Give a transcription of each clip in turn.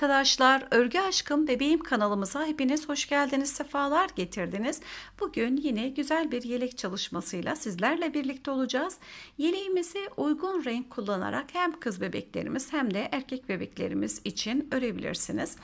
arkadaşlar, Örgü Aşkım Bebeğim kanalımıza hepiniz hoş geldiniz, sefalar getirdiniz. Bugün yine güzel bir yelek çalışmasıyla sizlerle birlikte olacağız. Yeleğimizi uygun renk kullanarak hem kız bebeklerimiz hem de erkek bebeklerimiz için örebilirsiniz.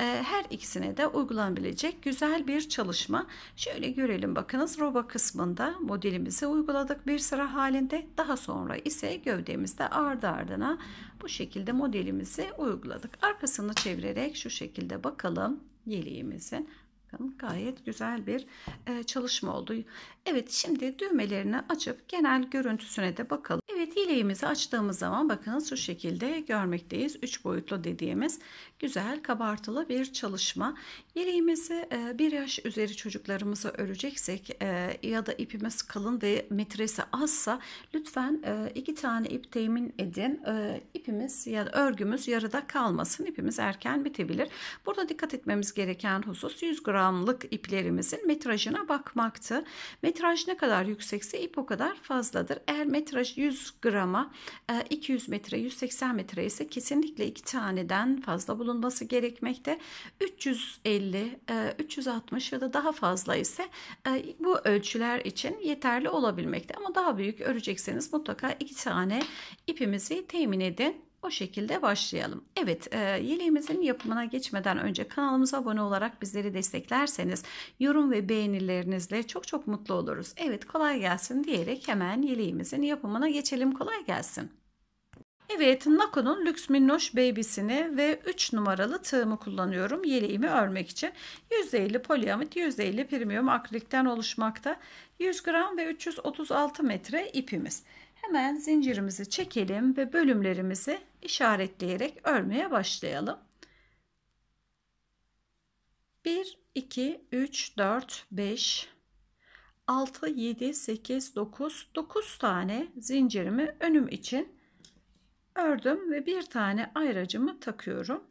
Ee, her ikisine de uygulanabilecek güzel bir çalışma. Şöyle görelim bakınız roba kısmında modelimizi uyguladık bir sıra halinde. Daha sonra ise gövdemizde ardı ardına bu şekilde modelimizi uyguladık. Arkasını çevirerek şu şekilde bakalım yeleğimizin Bakın gayet güzel bir e, çalışma oldu. Evet şimdi düğmelerini açıp genel görüntüsüne de bakalım. Evet hileğimizi açtığımız zaman bakın şu şekilde görmekteyiz. 3 boyutlu dediğimiz güzel kabartılı bir çalışma. Yeleğimizi e, yaş üzeri çocuklarımıza öreceksek e, ya da ipimiz kalın ve metresi azsa lütfen e, iki tane ip temin edin. E, ipimiz ya da örgümüz yarıda kalmasın. İpimiz erken bitebilir. Burada dikkat etmemiz gereken husus 100 gram gramlık iplerimizin metrajına bakmaktı. Metraj ne kadar yüksekse ip o kadar fazladır. Eğer metraj 100 grama 200 e, metre 180 metre ise kesinlikle iki taneden fazla bulunması gerekmekte. 350, 360 e, ya da daha fazla ise e, bu ölçüler için yeterli olabilmekte. Ama daha büyük örecekseniz mutlaka iki tane ipimizi temin edin. O şekilde başlayalım. Evet e, yeleğimizin yapımına geçmeden önce kanalımıza abone olarak bizleri desteklerseniz yorum ve beğenilerinizle çok çok mutlu oluruz. Evet kolay gelsin diyerek hemen yeleğimizin yapımına geçelim. Kolay gelsin. Evet Nako'nun Lüks Minnoş Baby'sini ve 3 numaralı tığımı kullanıyorum yeleğimi örmek için. %50 poliamit %50 premium akrilikten oluşmakta. 100 gram ve 336 metre ipimiz. Hemen zincirimizi çekelim ve bölümlerimizi işaretleyerek örmeye başlayalım. 1, 2, 3, 4, 5, 6, 7, 8, 9, 9 tane zincirimi önüm için ördüm ve bir tane ayracımı takıyorum.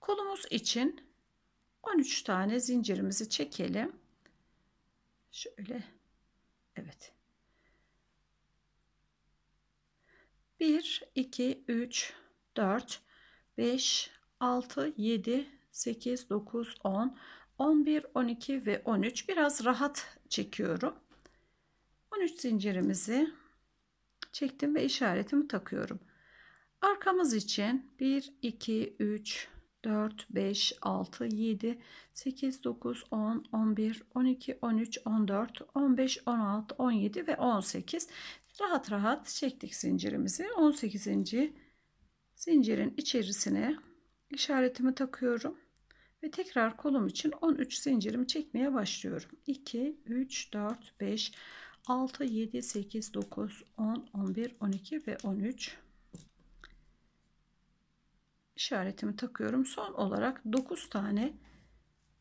Kolumuz için 13 tane zincirimizi çekelim. Şöyle evet 1, 2, 3, 4, 5, 6, 7, 8, 9, 10, 11, 12 ve 13. Biraz rahat çekiyorum. 13 zincirimizi çektim ve işaretimi takıyorum. Arkamız için 1, 2, 3, 4, 5, 6, 7, 8, 9, 10, 11, 12, 13, 14, 15, 16, 17 ve 18 rahat rahat çektik zincirimizi 18. zincirin içerisine işaretimi takıyorum ve tekrar kolum için 13 zincirimi çekmeye başlıyorum 2 3 4 5 6 7 8 9 10 11 12 ve 13 işaretimi takıyorum son olarak 9 tane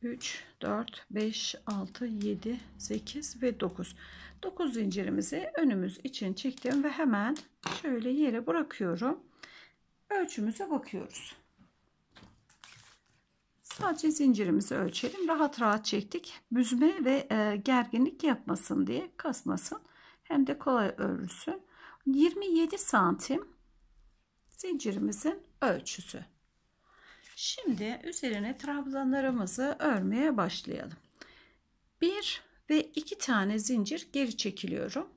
3 4 5 6 7 8 ve 9 9 zincirimizi önümüz için çektim ve hemen şöyle yere bırakıyorum. Ölçümüze bakıyoruz. Sadece zincirimizi ölçelim. Rahat rahat çektik. Büzme ve e, gerginlik yapmasın diye kasmasın. Hem de kolay örülsün. 27 santim zincirimizin ölçüsü. Şimdi üzerine trabzanlarımızı örmeye başlayalım. 1 ve iki tane zincir geri çekiliyorum.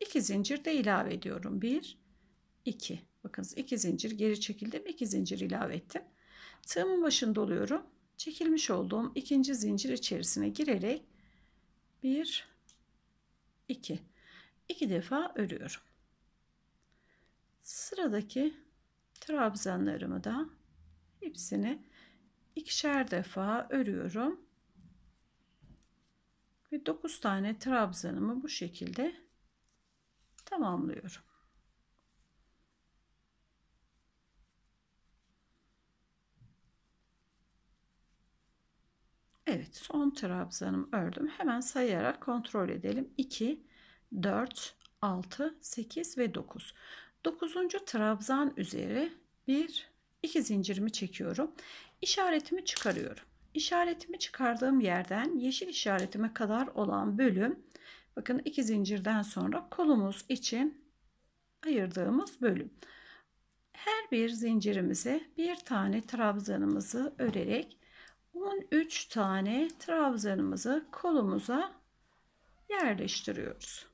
İki zincir de ilave ediyorum. Bir, iki. Bakınız iki zincir geri çekildim. iki zincir ilave ettim. Tığımın başını doluyorum. Çekilmiş olduğum ikinci zincir içerisine girerek bir, iki. iki defa örüyorum. Sıradaki trabzanlarımı da hepsini ikişer defa örüyorum ve 9 tane trabzanımı bu şekilde tamamlıyorum. Evet son trabzanımı ördüm. Hemen sayarak kontrol edelim. 2, 4, 6, 8 ve 9. 9. trabzan üzeri 1, 2 zincirimi çekiyorum. İşaretimi çıkarıyorum işaretimi çıkardığım yerden yeşil işaretime kadar olan bölüm bakın iki zincirden sonra kolumuz için ayırdığımız bölüm. Her bir zincirimize bir tane trabzanımızı örerek 13 tane trabzanımızı kolumuza yerleştiriyoruz.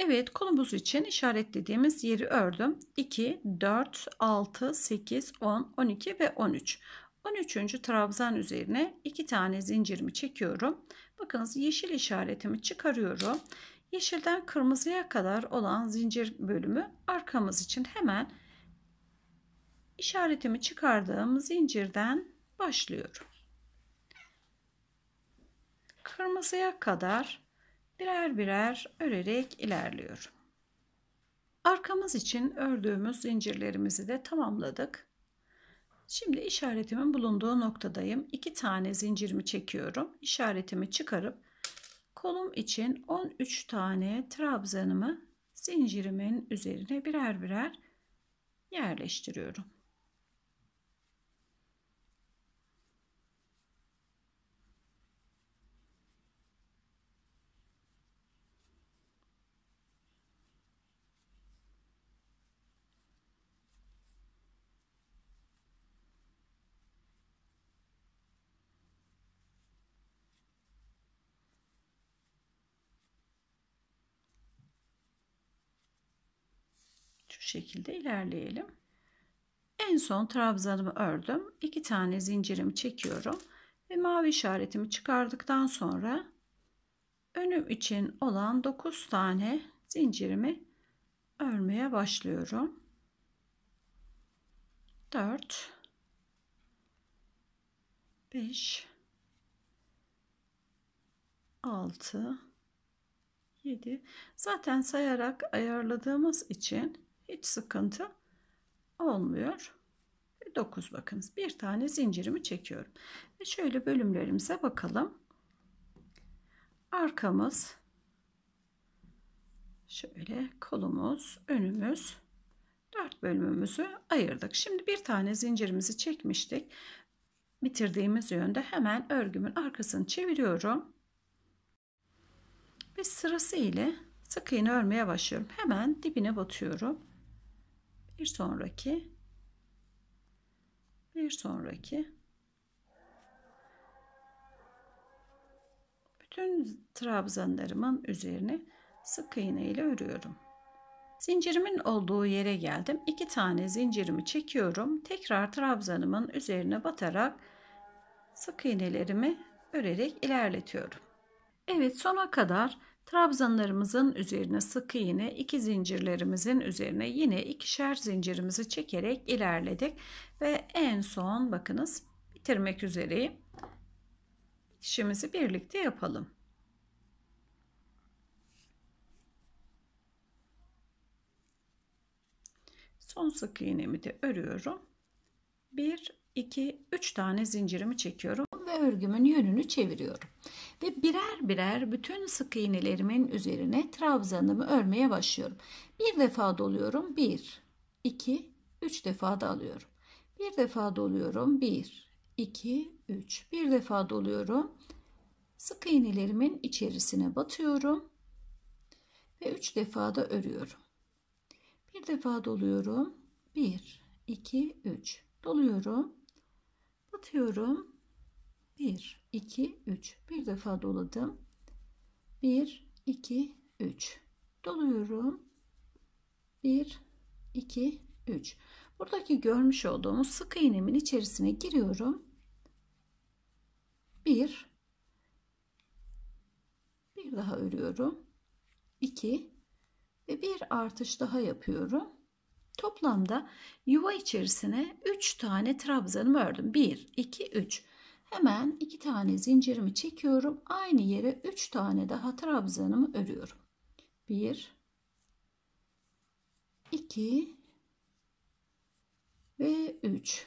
Evet kolumuz için işaretlediğimiz yeri ördüm. 2, 4, 6, 8, 10, 12 ve 13. 13. trabzan üzerine 2 tane zincirimi çekiyorum. Bakınız yeşil işaretimi çıkarıyorum. Yeşilden kırmızıya kadar olan zincir bölümü arkamız için hemen işaretimi çıkardığım zincirden başlıyorum. Kırmızıya kadar birer birer örerek ilerliyorum. Arkamız için ördüğümüz zincirlerimizi de tamamladık. Şimdi işaretimin bulunduğu noktadayım. 2 tane zincirimi çekiyorum. İşaretimi çıkarıp kolum için 13 tane trabzanımı zincirimin üzerine birer birer yerleştiriyorum. şekilde ilerleyelim. En son trabzanımı ördüm. iki tane zincirimi çekiyorum. Ve mavi işaretimi çıkardıktan sonra önüm için olan 9 tane zincirimi örmeye başlıyorum. 4 5 6 7 zaten sayarak ayarladığımız için hiç sıkıntı olmuyor. 9 bakınız bir tane zincirimi çekiyorum ve şöyle bölümlerimize bakalım arkamız şöyle kolumuz önümüz 4 bölümümüzü ayırdık şimdi bir tane zincirimizi çekmiştik bitirdiğimiz yönde hemen örgümün arkasını çeviriyorum ve sırası ile sık iğne örmeye başlıyorum hemen dibine batıyorum bir sonraki bir sonraki bütün trabzanlarımın üzerine sık iğne ile örüyorum. Zincirimin olduğu yere geldim. İki tane zincirimi çekiyorum. Tekrar trabzanımın üzerine batarak sık iğnelerimi örerek ilerletiyorum. Evet sona kadar Trabzanlarımızın üzerine sık iğne, iki zincirlerimizin üzerine yine ikişer zincirimizi çekerek ilerledik ve en son bakınız bitirmek üzereyim. İşimizi birlikte yapalım. Son sık iğnemi de örüyorum. 1 2, 3 tane zincirimi çekiyorum ve örgümün yönünü çeviriyorum. Ve birer birer bütün sık iğnelerimin üzerine trabzanımı örmeye başlıyorum. Bir defa doluyorum. 1, 2, 3 defa da alıyorum. Bir defa doluyorum. 1, 2, 3. Bir defa doluyorum. Sık iğnelerimin içerisine batıyorum. Ve 3 defa da örüyorum. Bir defa doluyorum. 1, 2, 3. Doluyorum Atıyorum. 1, 2, 3. Bir defa doladım. 1, 2, 3. Doluyorum. 1, 2, 3. Buradaki görmüş olduğumuz sık iğnemin içerisine giriyorum. 1, bir daha örüyorum. 2 ve bir artış daha yapıyorum. Toplamda yuva içerisine 3 tane trabzanımı ördüm. 1, 2, 3. Hemen 2 tane zincirimi çekiyorum. Aynı yere 3 tane daha trabzanımı örüyorum. 1, 2 ve 3.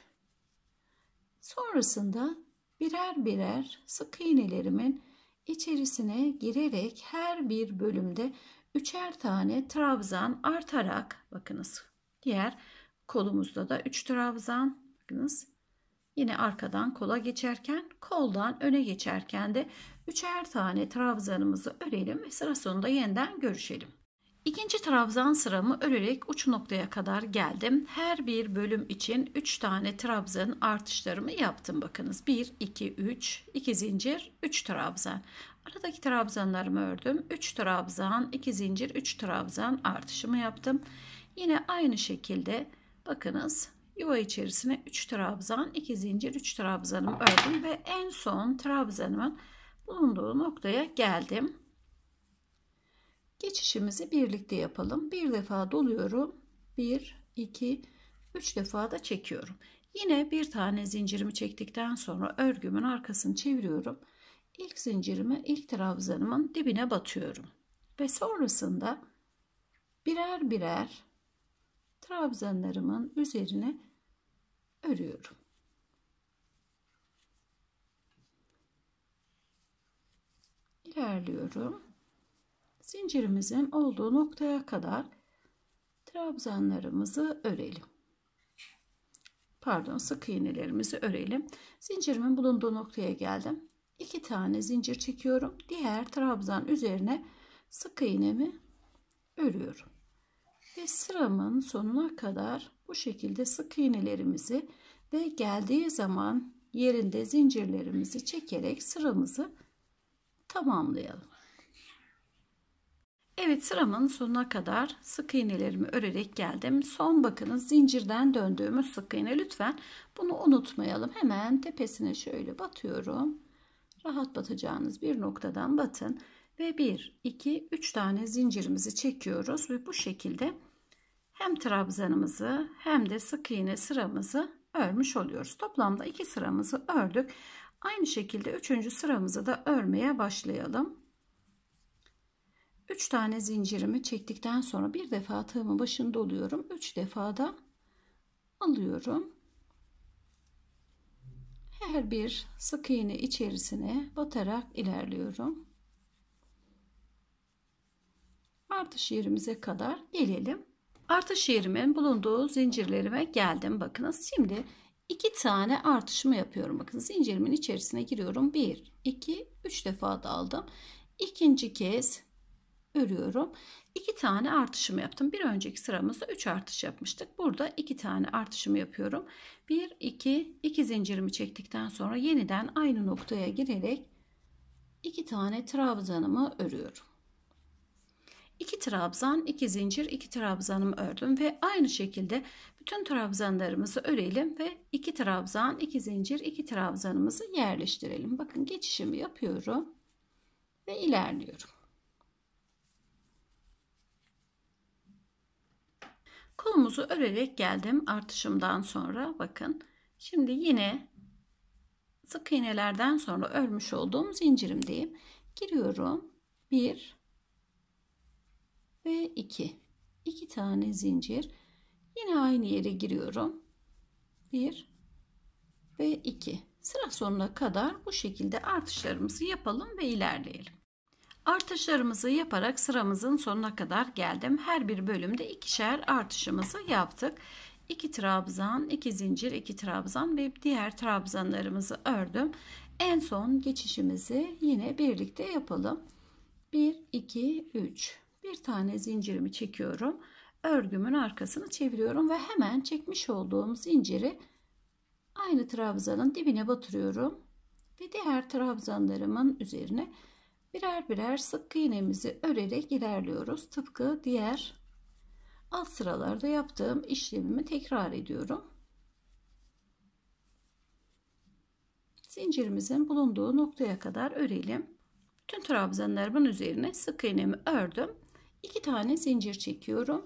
Sonrasında birer birer sık iğnelerimin içerisine girerek her bir bölümde üçer tane trabzan artarak bakınız Diğer kolumuzda da 3 trabzan. Bakınız yine arkadan kola geçerken koldan öne geçerken de üçer tane trabzanımızı örelim ve sıra sonunda yeniden görüşelim. İkinci trabzan sıramı örerek uç noktaya kadar geldim. Her bir bölüm için 3 tane trabzan artışlarımı yaptım. Bakınız 1, 2, 3, 2 zincir, 3 trabzan. Aradaki trabzanlarımı ördüm. 3 trabzan, 2 zincir, 3 trabzan artışımı yaptım. Yine aynı şekilde bakınız yuva içerisine 3 trabzan, 2 zincir, 3 trabzanımı ördüm ve en son trabzanımın bulunduğu noktaya geldim. Geçişimizi birlikte yapalım. Bir defa doluyorum. 1 2 3 defa da çekiyorum. Yine bir tane zincirimi çektikten sonra örgümün arkasını çeviriyorum. İlk zincirimi ilk trabzanımın dibine batıyorum. Ve sonrasında birer birer trabzanlarımın üzerine örüyorum. İlerliyorum. Zincirimizin olduğu noktaya kadar trabzanlarımızı örelim. Pardon, sık iğnelerimizi örelim. Zincirimin bulunduğu noktaya geldim. İki tane zincir çekiyorum. Diğer trabzan üzerine sık iğnemi örüyorum ve sıramın sonuna kadar bu şekilde sık iğnelerimizi ve geldiği zaman yerinde zincirlerimizi çekerek sıramızı tamamlayalım. Evet sıramın sonuna kadar sık iğnelerimi örerek geldim. Son bakınız zincirden döndüğümüz sık iğne lütfen bunu unutmayalım. Hemen tepesine şöyle batıyorum. Rahat batacağınız bir noktadan batın. Ve 1, 2, 3 tane zincirimizi çekiyoruz ve bu şekilde hem trabzanımızı hem de sık iğne sıramızı örmüş oluyoruz. Toplamda 2 sıramızı ördük. Aynı şekilde 3. sıramızı da örmeye başlayalım. 3 tane zincirimi çektikten sonra bir defa tığımı başını doluyorum. 3 defa da alıyorum. Her bir sık iğne içerisine batarak ilerliyorum artış yerimize kadar gelelim. Artış yerimin bulunduğu zincirlerime geldim. Bakınız şimdi iki tane artışımı yapıyorum. Bakın zincirimin içerisine giriyorum. 1, 2, 3 defa da İkinci kez örüyorum. 2 tane artışımı yaptım. Bir önceki sıramızda 3 artış yapmıştık. Burada 2 tane artışımı yapıyorum. 1, 2, 2 zincirimi çektikten sonra yeniden aynı noktaya girerek 2 tane trabzanımı örüyorum. 2 trabzan, 2 zincir, 2 trabzanımı ördüm ve aynı şekilde bütün trabzanlarımızı örelim ve 2 trabzan, 2 zincir, 2 trabzanımızı yerleştirelim. Bakın geçişimi yapıyorum ve ilerliyorum. Kolumuzu örerek geldim artışımdan sonra bakın. Şimdi yine sık iğnelerden sonra örmüş olduğum zincirimdeyim. Giriyorum. 1 ve 2. 2 tane zincir. Yine aynı yere giriyorum. 1 ve 2. Sıra sonuna kadar bu şekilde artışlarımızı yapalım ve ilerleyelim. Artışlarımızı yaparak sıramızın sonuna kadar geldim. Her bir bölümde ikişer artışımızı yaptık. 2 trabzan, 2 zincir, 2 trabzan ve diğer trabzanlarımızı ördüm. En son geçişimizi yine birlikte yapalım. 1 2 3 bir tane zincirimi çekiyorum. Örgümün arkasını çeviriyorum ve hemen çekmiş olduğum zinciri aynı trabzanın dibine batırıyorum. Ve diğer trabzanlarımın üzerine birer birer sık iğnemizi örerek ilerliyoruz. Tıpkı diğer alt sıralarda yaptığım işlemimi tekrar ediyorum. Zincirimizin bulunduğu noktaya kadar örelim. Tüm trabzanlarımın üzerine sık iğnemi ördüm. 2 tane zincir çekiyorum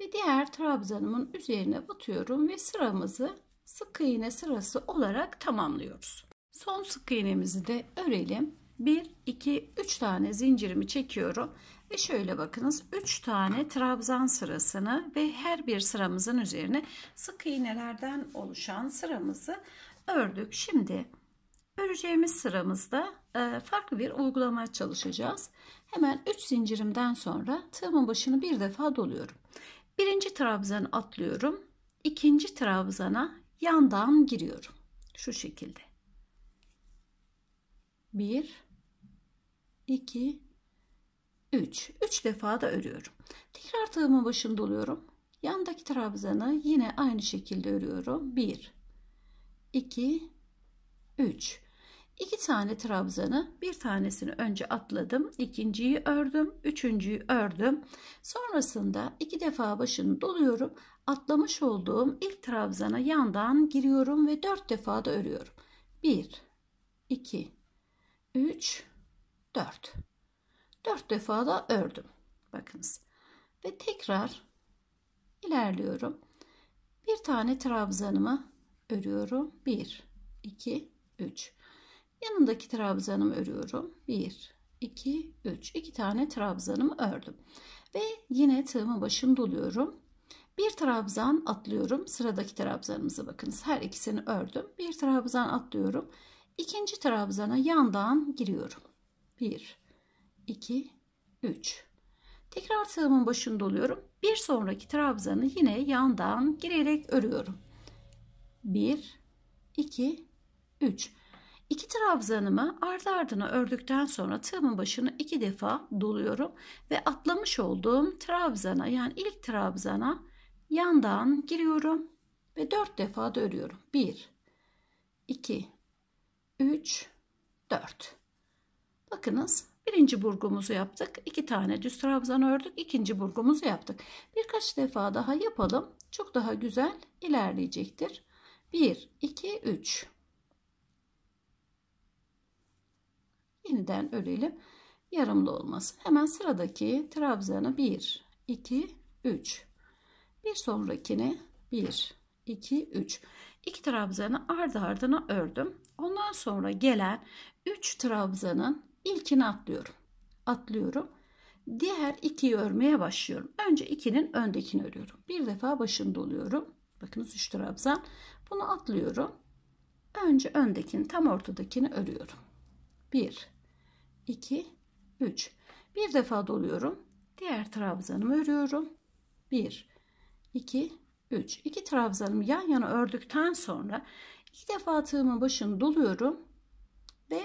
ve diğer trabzanımın üzerine batıyorum ve sıramızı sık iğne sırası olarak tamamlıyoruz. Son sık iğnemizi de örelim. 1 2 3 tane zincirimi çekiyorum ve şöyle bakınız 3 tane trabzan sırasını ve her bir sıramızın üzerine sık iğnelerden oluşan sıramızı ördük. Şimdi Öreceğimiz sıramızda e, farklı bir uygulama çalışacağız. Hemen 3 zincirimden sonra tığımın başını bir defa doluyorum. Birinci trabzanı atlıyorum. ikinci trabzana yandan giriyorum. Şu şekilde. 1 2 3 3 defa da örüyorum. Tekrar tığımın başını doluyorum. Yandaki trabzanı yine aynı şekilde örüyorum. 1 2 3 İki tane trabzanı bir tanesini önce atladım. ikinciyi ördüm. Üçüncüyü ördüm. Sonrasında iki defa başını doluyorum. Atlamış olduğum ilk trabzana yandan giriyorum ve dört defa da örüyorum. Bir, iki, üç, dört. Dört defa da ördüm. Bakınız. Ve tekrar ilerliyorum. Bir tane trabzanımı örüyorum. Bir, iki, üç. Yanındaki trabzanımı örüyorum. 1, 2, 3. 2 tane trabzanımı ördüm. Ve yine tığımın başını doluyorum. Bir trabzan atlıyorum. Sıradaki trabzanımıza bakınız. Her ikisini ördüm. Bir trabzan atlıyorum. İkinci trabzana yandan giriyorum. 1, 2, 3. Tekrar tığımın başını doluyorum. Bir sonraki trabzanı yine yandan girerek örüyorum. 1, 2, 3. İki trabzanımı ardı ardına ördükten sonra tığımın başını iki defa doluyorum ve atlamış olduğum trabzana yani ilk trabzana yandan giriyorum ve dört defa da örüyorum. Bir, iki, üç, dört. Bakınız birinci burgumuzu yaptık. iki tane düz trabzan ördük. ikinci burgumuzu yaptık. Birkaç defa daha yapalım. Çok daha güzel ilerleyecektir. Bir, iki, üç. yeniden örelim. Yarımlı olması. Hemen sıradaki trabzanı 1, 2, 3. Bir sonrakini 1, 2, 3. İki trabzanı ardı ardına ördüm. Ondan sonra gelen 3 trabzanın ilkini atlıyorum. Atlıyorum. Diğer 2'yi örmeye başlıyorum. Önce 2'nin öndekini örüyorum. Bir defa başında oluyorum. Bakınız 3 trabzan. Bunu atlıyorum. Önce öndekini tam ortadakini örüyorum. 1 2, 3. Bir defa doluyorum. Diğer trabzanımı örüyorum. 1, 2, 3. İki trabzanımı yan yana ördükten sonra iki defa tığımın başını doluyorum ve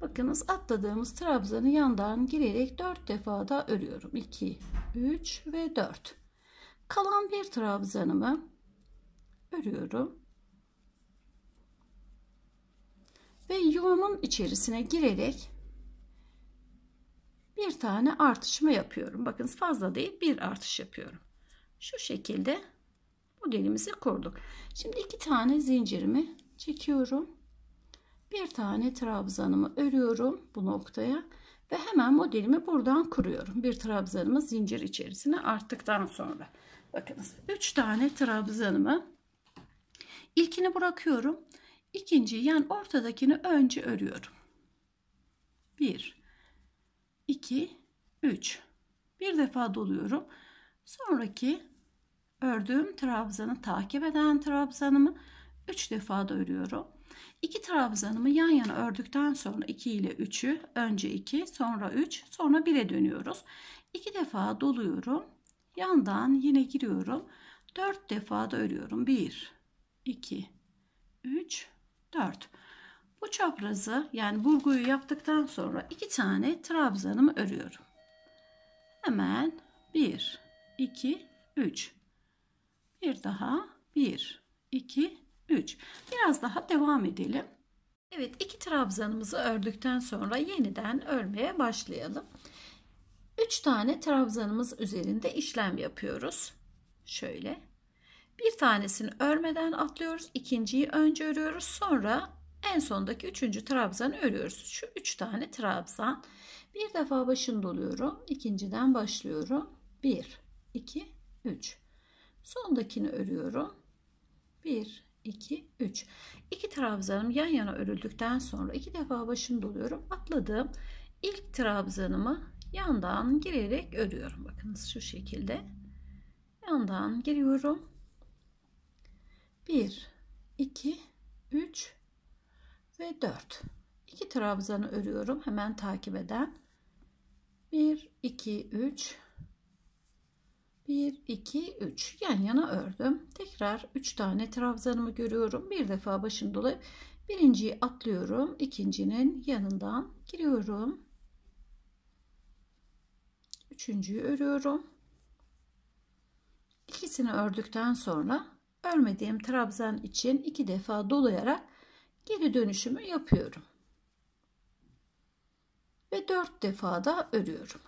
bakınız atladığımız trabzanı yandan girerek 4 defa da örüyorum. 2, 3 ve 4. Kalan bir trabzanımı örüyorum. Ve yuvamın içerisine girerek bir tane artışımı yapıyorum. Bakın fazla değil bir artış yapıyorum. Şu şekilde modelimizi kurduk. Şimdi iki tane zincirimi çekiyorum. Bir tane trabzanımı örüyorum bu noktaya ve hemen modelimi buradan kuruyorum. Bir trabzanımı zincir içerisine arttıktan sonra. Bakınız 3 tane trabzanımı ilkini bırakıyorum. İkinciyi yani ortadakini önce örüyorum. 1 2, 3. Bir defa doluyorum. Sonraki ördüğüm trabzanı takip eden trabzanımı 3 defa da örüyorum. 2 trabzanımı yan yana ördükten sonra 2 ile 3'ü önce 2 sonra 3 sonra 1'e dönüyoruz. 2 defa doluyorum. Yandan yine giriyorum. 4 defa da örüyorum. 1, 2, 3, 4. Bu çaprazı yani burguyu yaptıktan sonra iki tane trabzanımı örüyorum. Hemen 1, 2, 3. Bir daha 1, 2, 3. Biraz daha devam edelim. Evet iki trabzanımızı ördükten sonra yeniden örmeye başlayalım. 3 tane trabzanımız üzerinde işlem yapıyoruz. Şöyle. Bir tanesini örmeden atlıyoruz. ikinciyi önce örüyoruz. Sonra en sondaki üçüncü trabzanı örüyoruz. Şu üç tane trabzan. Bir defa başını doluyorum. ikinciden başlıyorum. Bir, iki, üç. Sondakini örüyorum. Bir, iki, üç. İki trabzanım yan yana örüldükten sonra iki defa başını doluyorum. Atladım. İlk trabzanımı yandan girerek örüyorum. Bakınız şu şekilde. Yandan giriyorum. 1 2 üç ve 4. 2 trabzanı örüyorum hemen takip eden. 1 2 3 1 2 3 yan yana ördüm. Tekrar 3 tane trabzanımı görüyorum. Bir defa başım dolayı birinciyi atlıyorum. ikincinin yanından giriyorum. Üçüncüyü örüyorum. İkisini ördükten sonra örmediğim trabzan için iki defa dolayarak geri dönüşümü yapıyorum. Ve 4 defa da örüyorum.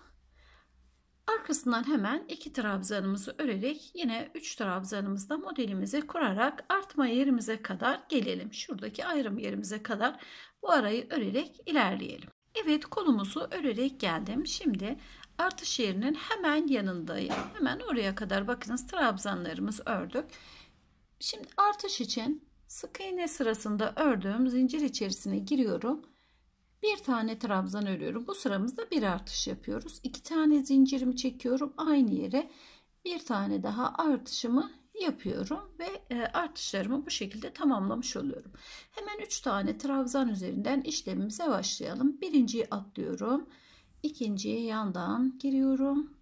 Arkasından hemen iki trabzanımızı örerek yine 3 trabzanımızda modelimizi kurarak artma yerimize kadar gelelim. Şuradaki ayrım yerimize kadar bu arayı örerek ilerleyelim. Evet kolumuzu örerek geldim. Şimdi artış yerinin hemen yanındayım. Hemen oraya kadar bakınız trabzanlarımız ördük. Şimdi artış için Sık iğne sırasında ördüğüm zincir içerisine giriyorum. Bir tane trabzan örüyorum. Bu sıramızda bir artış yapıyoruz. İki tane zincirimi çekiyorum aynı yere. Bir tane daha artışımı yapıyorum ve e, artışlarımı bu şekilde tamamlamış oluyorum. Hemen üç tane trabzan üzerinden işlemimize başlayalım. Birinciyi atlıyorum. ikinciyi yandan giriyorum.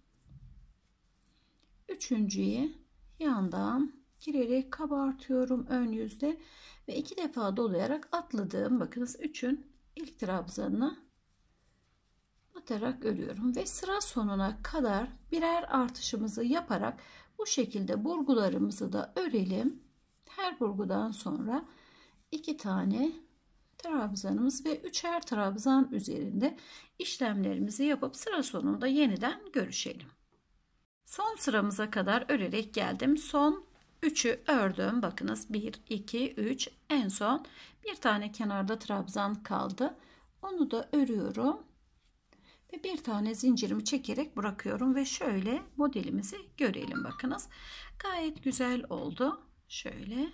Üçüncüyü yandan girerek kabartıyorum ön yüzde ve iki defa dolayarak atladığım bakınız 3'ün ilk trabzanına atarak örüyorum ve sıra sonuna kadar birer artışımızı yaparak bu şekilde burgularımızı da örelim. Her burgudan sonra iki tane trabzanımız ve üçer trabzan üzerinde işlemlerimizi yapıp sıra sonunda yeniden görüşelim. Son sıramıza kadar örerek geldim. Son 3'ü ördüm. Bakınız 1, 2, 3 en son bir tane kenarda trabzan kaldı. Onu da örüyorum. Ve bir tane zincirimi çekerek bırakıyorum ve şöyle modelimizi görelim bakınız. Gayet güzel oldu. Şöyle.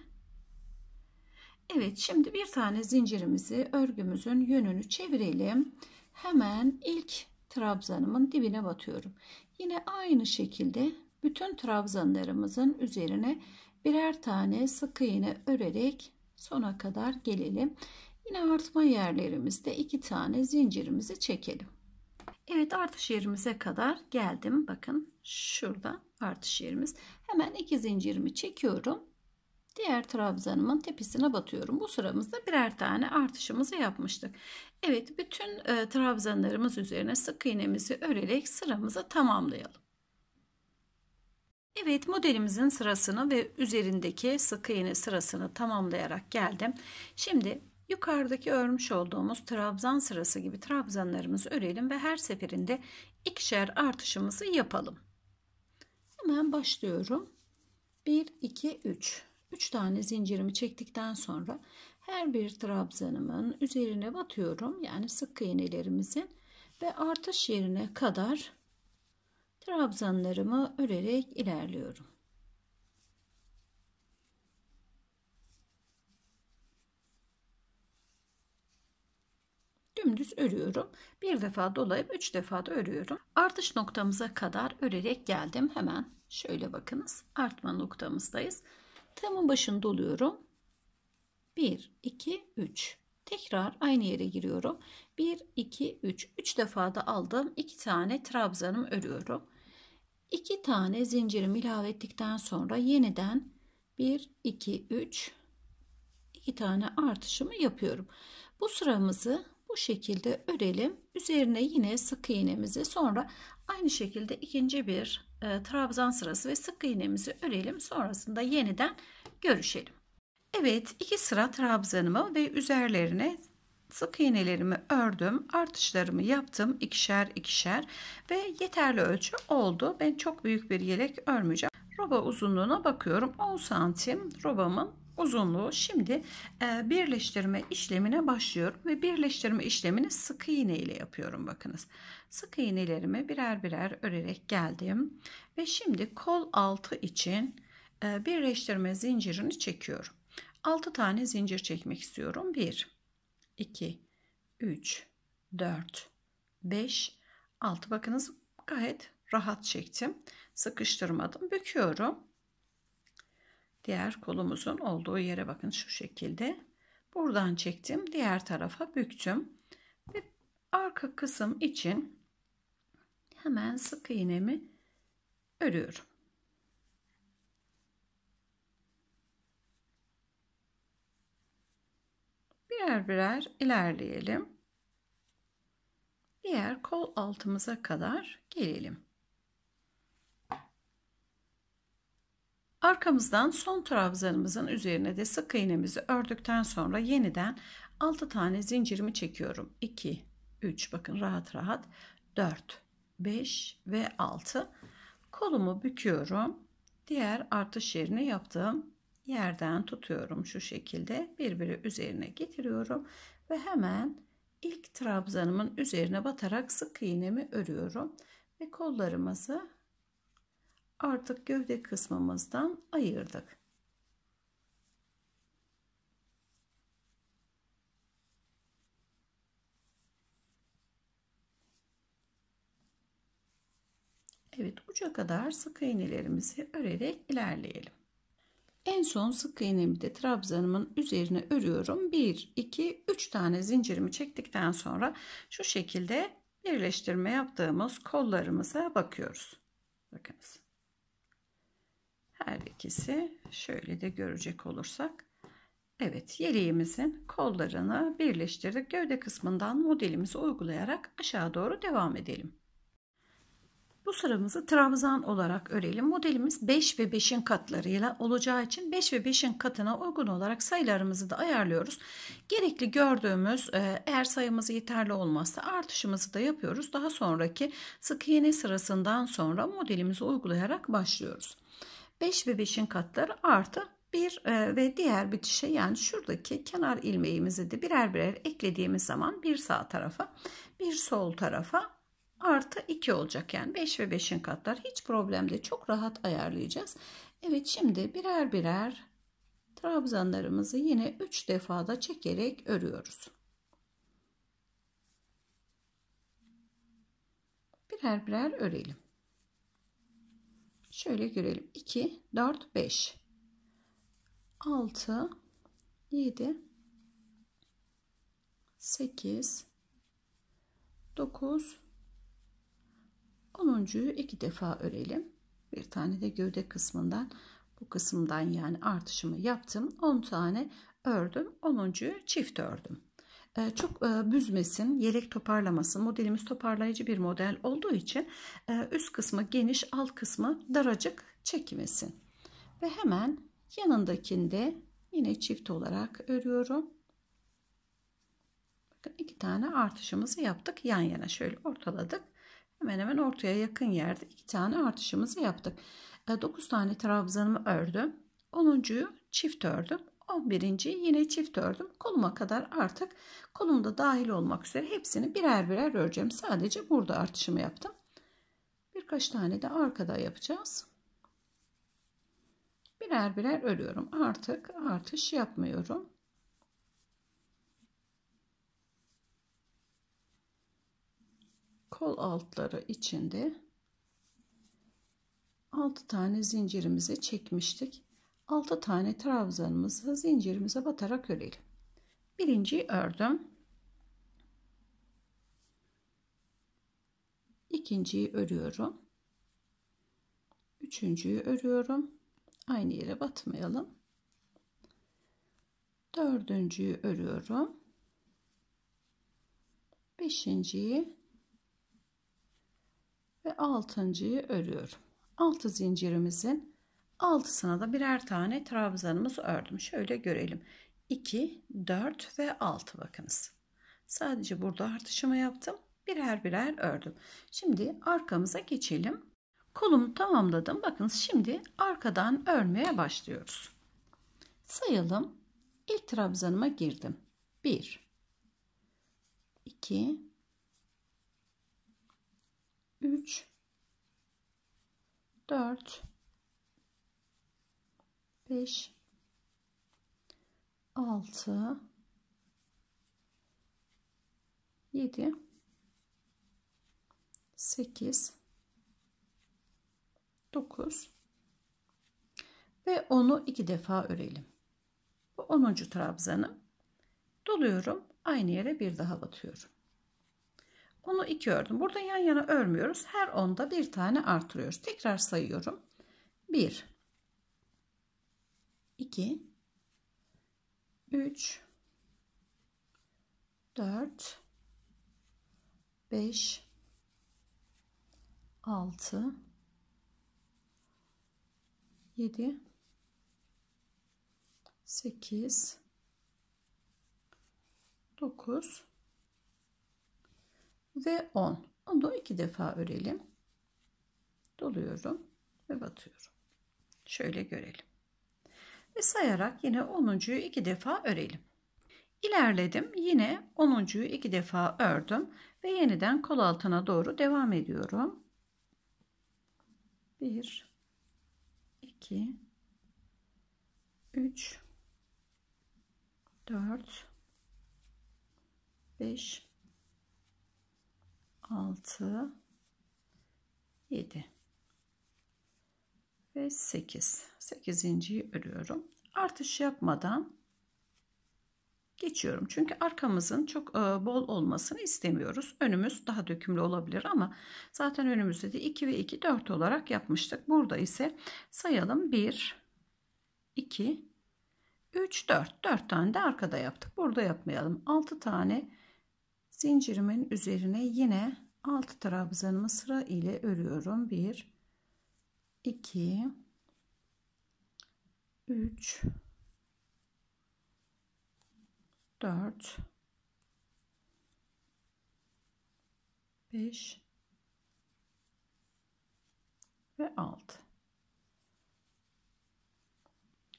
Evet şimdi bir tane zincirimizi örgümüzün yönünü çevirelim. Hemen ilk trabzanımın dibine batıyorum. Yine aynı şekilde bütün trabzanlarımızın üzerine birer tane sık iğne örerek sona kadar gelelim. Yine artma yerlerimizde iki tane zincirimizi çekelim. Evet artış yerimize kadar geldim. Bakın şurada artış yerimiz. Hemen iki zincirimi çekiyorum. Diğer trabzanımın tepesine batıyorum. Bu sıramızda birer tane artışımızı yapmıştık. Evet bütün e, trabzanlarımız üzerine sık iğnemizi örerek sıramızı tamamlayalım. Evet modelimizin sırasını ve üzerindeki sık iğne sırasını tamamlayarak geldim. Şimdi yukarıdaki örmüş olduğumuz trabzan sırası gibi trabzanlarımızı örelim ve her seferinde ikişer artışımızı yapalım. Hemen başlıyorum. 1, 2, 3. 3 tane zincirimi çektikten sonra her bir trabzanımın üzerine batıyorum. Yani sık iğnelerimizin ve artış yerine kadar trabzanlarımı örerek ilerliyorum. Dümdüz örüyorum. Bir defa dolayıp üç defa da örüyorum. Artış noktamıza kadar örerek geldim. Hemen şöyle bakınız. Artma noktamızdayız. Tığımın başını doluyorum. 1, 2, 3. Tekrar aynı yere giriyorum. 1, 2, 3. 3 defa da aldım. 2 tane trabzanım örüyorum. 2 tane zincirimi ilave ettikten sonra yeniden 1 2 3 2 tane artışımı yapıyorum. Bu sıramızı bu şekilde örelim. Üzerine yine sık iğnemizi sonra aynı şekilde ikinci bir e, trabzan sırası ve sık iğnemizi örelim. Sonrasında yeniden görüşelim. Evet iki sıra trabzanımı ve üzerlerine Sık iğnelerimi ördüm. Artışlarımı yaptım. ikişer ikişer ve yeterli ölçü oldu. Ben çok büyük bir yelek örmeyeceğim. Roba uzunluğuna bakıyorum. 10 santim robamın uzunluğu. Şimdi e, birleştirme işlemine başlıyorum ve birleştirme işlemini sık iğne ile yapıyorum bakınız. Sık iğnelerimi birer birer örerek geldim ve şimdi kol altı için e, birleştirme zincirini çekiyorum. 6 tane zincir çekmek istiyorum. 1 2, 3, 4, 5, 6. Bakınız gayet rahat çektim. Sıkıştırmadım. Büküyorum. Diğer kolumuzun olduğu yere bakın şu şekilde. Buradan çektim. Diğer tarafa büktüm. Ve arka kısım için hemen sık iğnemi örüyorum. birer birer ilerleyelim. Diğer kol altımıza kadar gelelim. Arkamızdan son trabzanımızın üzerine de sık iğnemizi ördükten sonra yeniden 6 tane zincirimi çekiyorum. 2, 3 bakın rahat rahat 4, 5 ve 6. Kolumu büküyorum. Diğer artış yerine yaptığım yerden tutuyorum şu şekilde birbiri üzerine getiriyorum ve hemen ilk trabzanımın üzerine batarak sık iğnemi örüyorum ve kollarımızı artık gövde kısmımızdan ayırdık. Evet uca kadar sık iğnelerimizi örerek ilerleyelim. En son sık iğnemi de trabzanımın üzerine örüyorum. 1, 2, 3 tane zincirimi çektikten sonra şu şekilde birleştirme yaptığımız kollarımıza bakıyoruz. Bakınız. Her ikisi şöyle de görecek olursak. Evet yeleğimizin kollarını birleştirdik. Gövde kısmından modelimizi uygulayarak aşağı doğru devam edelim. Bu sıramızı trabzan olarak örelim. Modelimiz 5 ve 5'in katlarıyla olacağı için 5 ve 5'in katına uygun olarak sayılarımızı da ayarlıyoruz. Gerekli gördüğümüz e, eğer sayımız yeterli olmazsa artışımızı da yapıyoruz. Daha sonraki sık iğne sırasından sonra modelimizi uygulayarak başlıyoruz. 5 ve 5'in katları artı 1 e, ve diğer bitişe yani şuradaki kenar ilmeğimizi de birer birer eklediğimiz zaman bir sağ tarafa bir sol tarafa artı 2 olacak. Yani 5 ve 5'in katlar. Hiç problemde Çok rahat ayarlayacağız. Evet şimdi birer birer trabzanlarımızı yine 3 defada çekerek örüyoruz. Birer birer örelim. Şöyle görelim. 2, 4, 5, 6, 7, 8, 9, Sonuncuyu iki defa örelim. Bir tane de gövde kısmından bu kısımdan yani artışımı yaptım. 10 tane ördüm. 10. çift ördüm. Ee, çok e, büzmesin, yelek toparlamasın. Modelimiz toparlayıcı bir model olduğu için e, üst kısmı geniş, alt kısmı daracık çekmesin. Ve hemen yanındakinde yine çift olarak örüyorum. Bakın iki tane artışımızı yaptık yan yana şöyle ortaladık hemen hemen ortaya yakın yerde iki tane artışımızı yaptık. 9 e, tane trabzanımı ördüm. 10.yu çift ördüm. 11. yine çift ördüm. Koluma kadar artık kolumda dahil olmak üzere hepsini birer birer öreceğim. Sadece burada artışımı yaptım. Birkaç tane de arkada yapacağız. Birer birer örüyorum. Artık artış yapmıyorum. kol altları içinde 6 tane zincirimizi çekmiştik. 6 tane trabzanımızı zincirimize batarak örelim. Birinci ördüm. ikinciyi örüyorum. Üçüncüyü örüyorum. Aynı yere batmayalım. Dördüncüyü örüyorum. Beşinciyi ve altıncıyı örüyorum. Altı zincirimizin altısına da birer tane trabzanımız ördüm. Şöyle görelim. 2, 4 ve 6 bakınız. Sadece burada artışımı yaptım. Birer birer ördüm. Şimdi arkamıza geçelim. Kolumu tamamladım. Bakınız şimdi arkadan örmeye başlıyoruz. Sayalım. İlk trabzanıma girdim. 1 2 3 4 5 6 7 8 9 ve 10'u iki defa örelim. Bu 10. trabzanı doluyorum. Aynı yere bir daha batıyorum. Onu 2 ördüm. Burada yan yana örmüyoruz. Her onda bir tane artırıyoruz. Tekrar sayıyorum. 1 2 3 4 5 6 7 8 9 ve 10. Onu da iki defa örelim. Doluyorum ve batıyorum. Şöyle görelim. Ve sayarak yine 10.yu iki defa örelim. İlerledim. Yine 10.yu iki defa ördüm ve yeniden kol altına doğru devam ediyorum. 1 2 3 4 5 6 7 ve 8 8.yi örüyorum artış yapmadan geçiyorum çünkü arkamızın çok e, bol olmasını istemiyoruz önümüz daha dökümlü olabilir ama zaten önümüzde de 2 ve 2 4 olarak yapmıştık burada ise sayalım 1 2 3 4 4 tane de arkada yaptık burada yapmayalım 6 tane zincirimin üzerine yine 6 trabzanımı sıra ile örüyorum 1 2 3 4 5 ve 6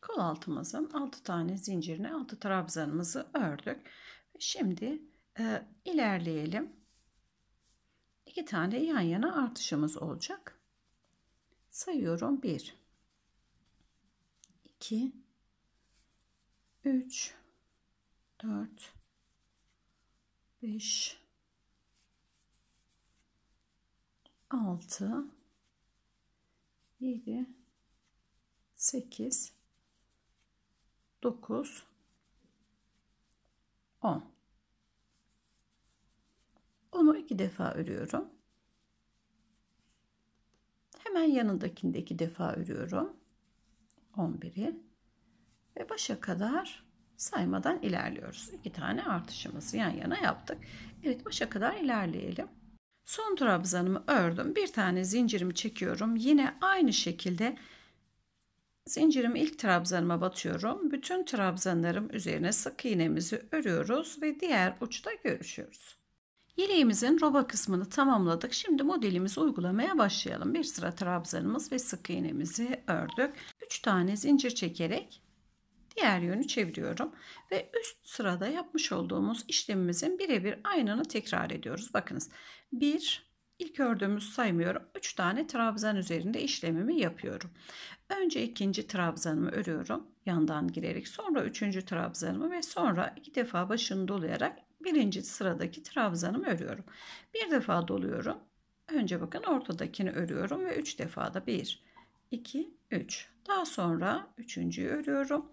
kol altımızın 6 tane zincirine 6 trabzanımızı ördük şimdi e, ilerleyelim. İki tane yan yana artışımız olacak. Sayıyorum 1 2 3 4 5 6 7 8 9 10 onu iki defa örüyorum. Hemen yanındakini de iki defa örüyorum. 11'i ve başa kadar saymadan ilerliyoruz. İki tane artışımızı yan yana yaptık. Evet başa kadar ilerleyelim. Son trabzanımı ördüm. Bir tane zincirimi çekiyorum. Yine aynı şekilde zincirimi ilk trabzanıma batıyorum. Bütün trabzanlarım üzerine sık iğnemizi örüyoruz ve diğer uçta görüşüyoruz. Yeleğimizin roba kısmını tamamladık. Şimdi modelimizi uygulamaya başlayalım. Bir sıra trabzanımız ve sık iğnemizi ördük. 3 tane zincir çekerek diğer yönü çeviriyorum. Ve üst sırada yapmış olduğumuz işlemimizin birebir aynını tekrar ediyoruz. Bakınız 1, ilk ördüğümüz saymıyorum. 3 tane trabzan üzerinde işlemimi yapıyorum. Önce ikinci trabzanımı örüyorum yandan girerek. Sonra üçüncü trabzanımı ve sonra iki defa başını dolayarak birinci sıradaki trabzanımı örüyorum. Bir defa doluyorum. Önce bakın ortadakini örüyorum ve 3 defa da 1, 2, 3. Daha sonra üçüncüyü örüyorum.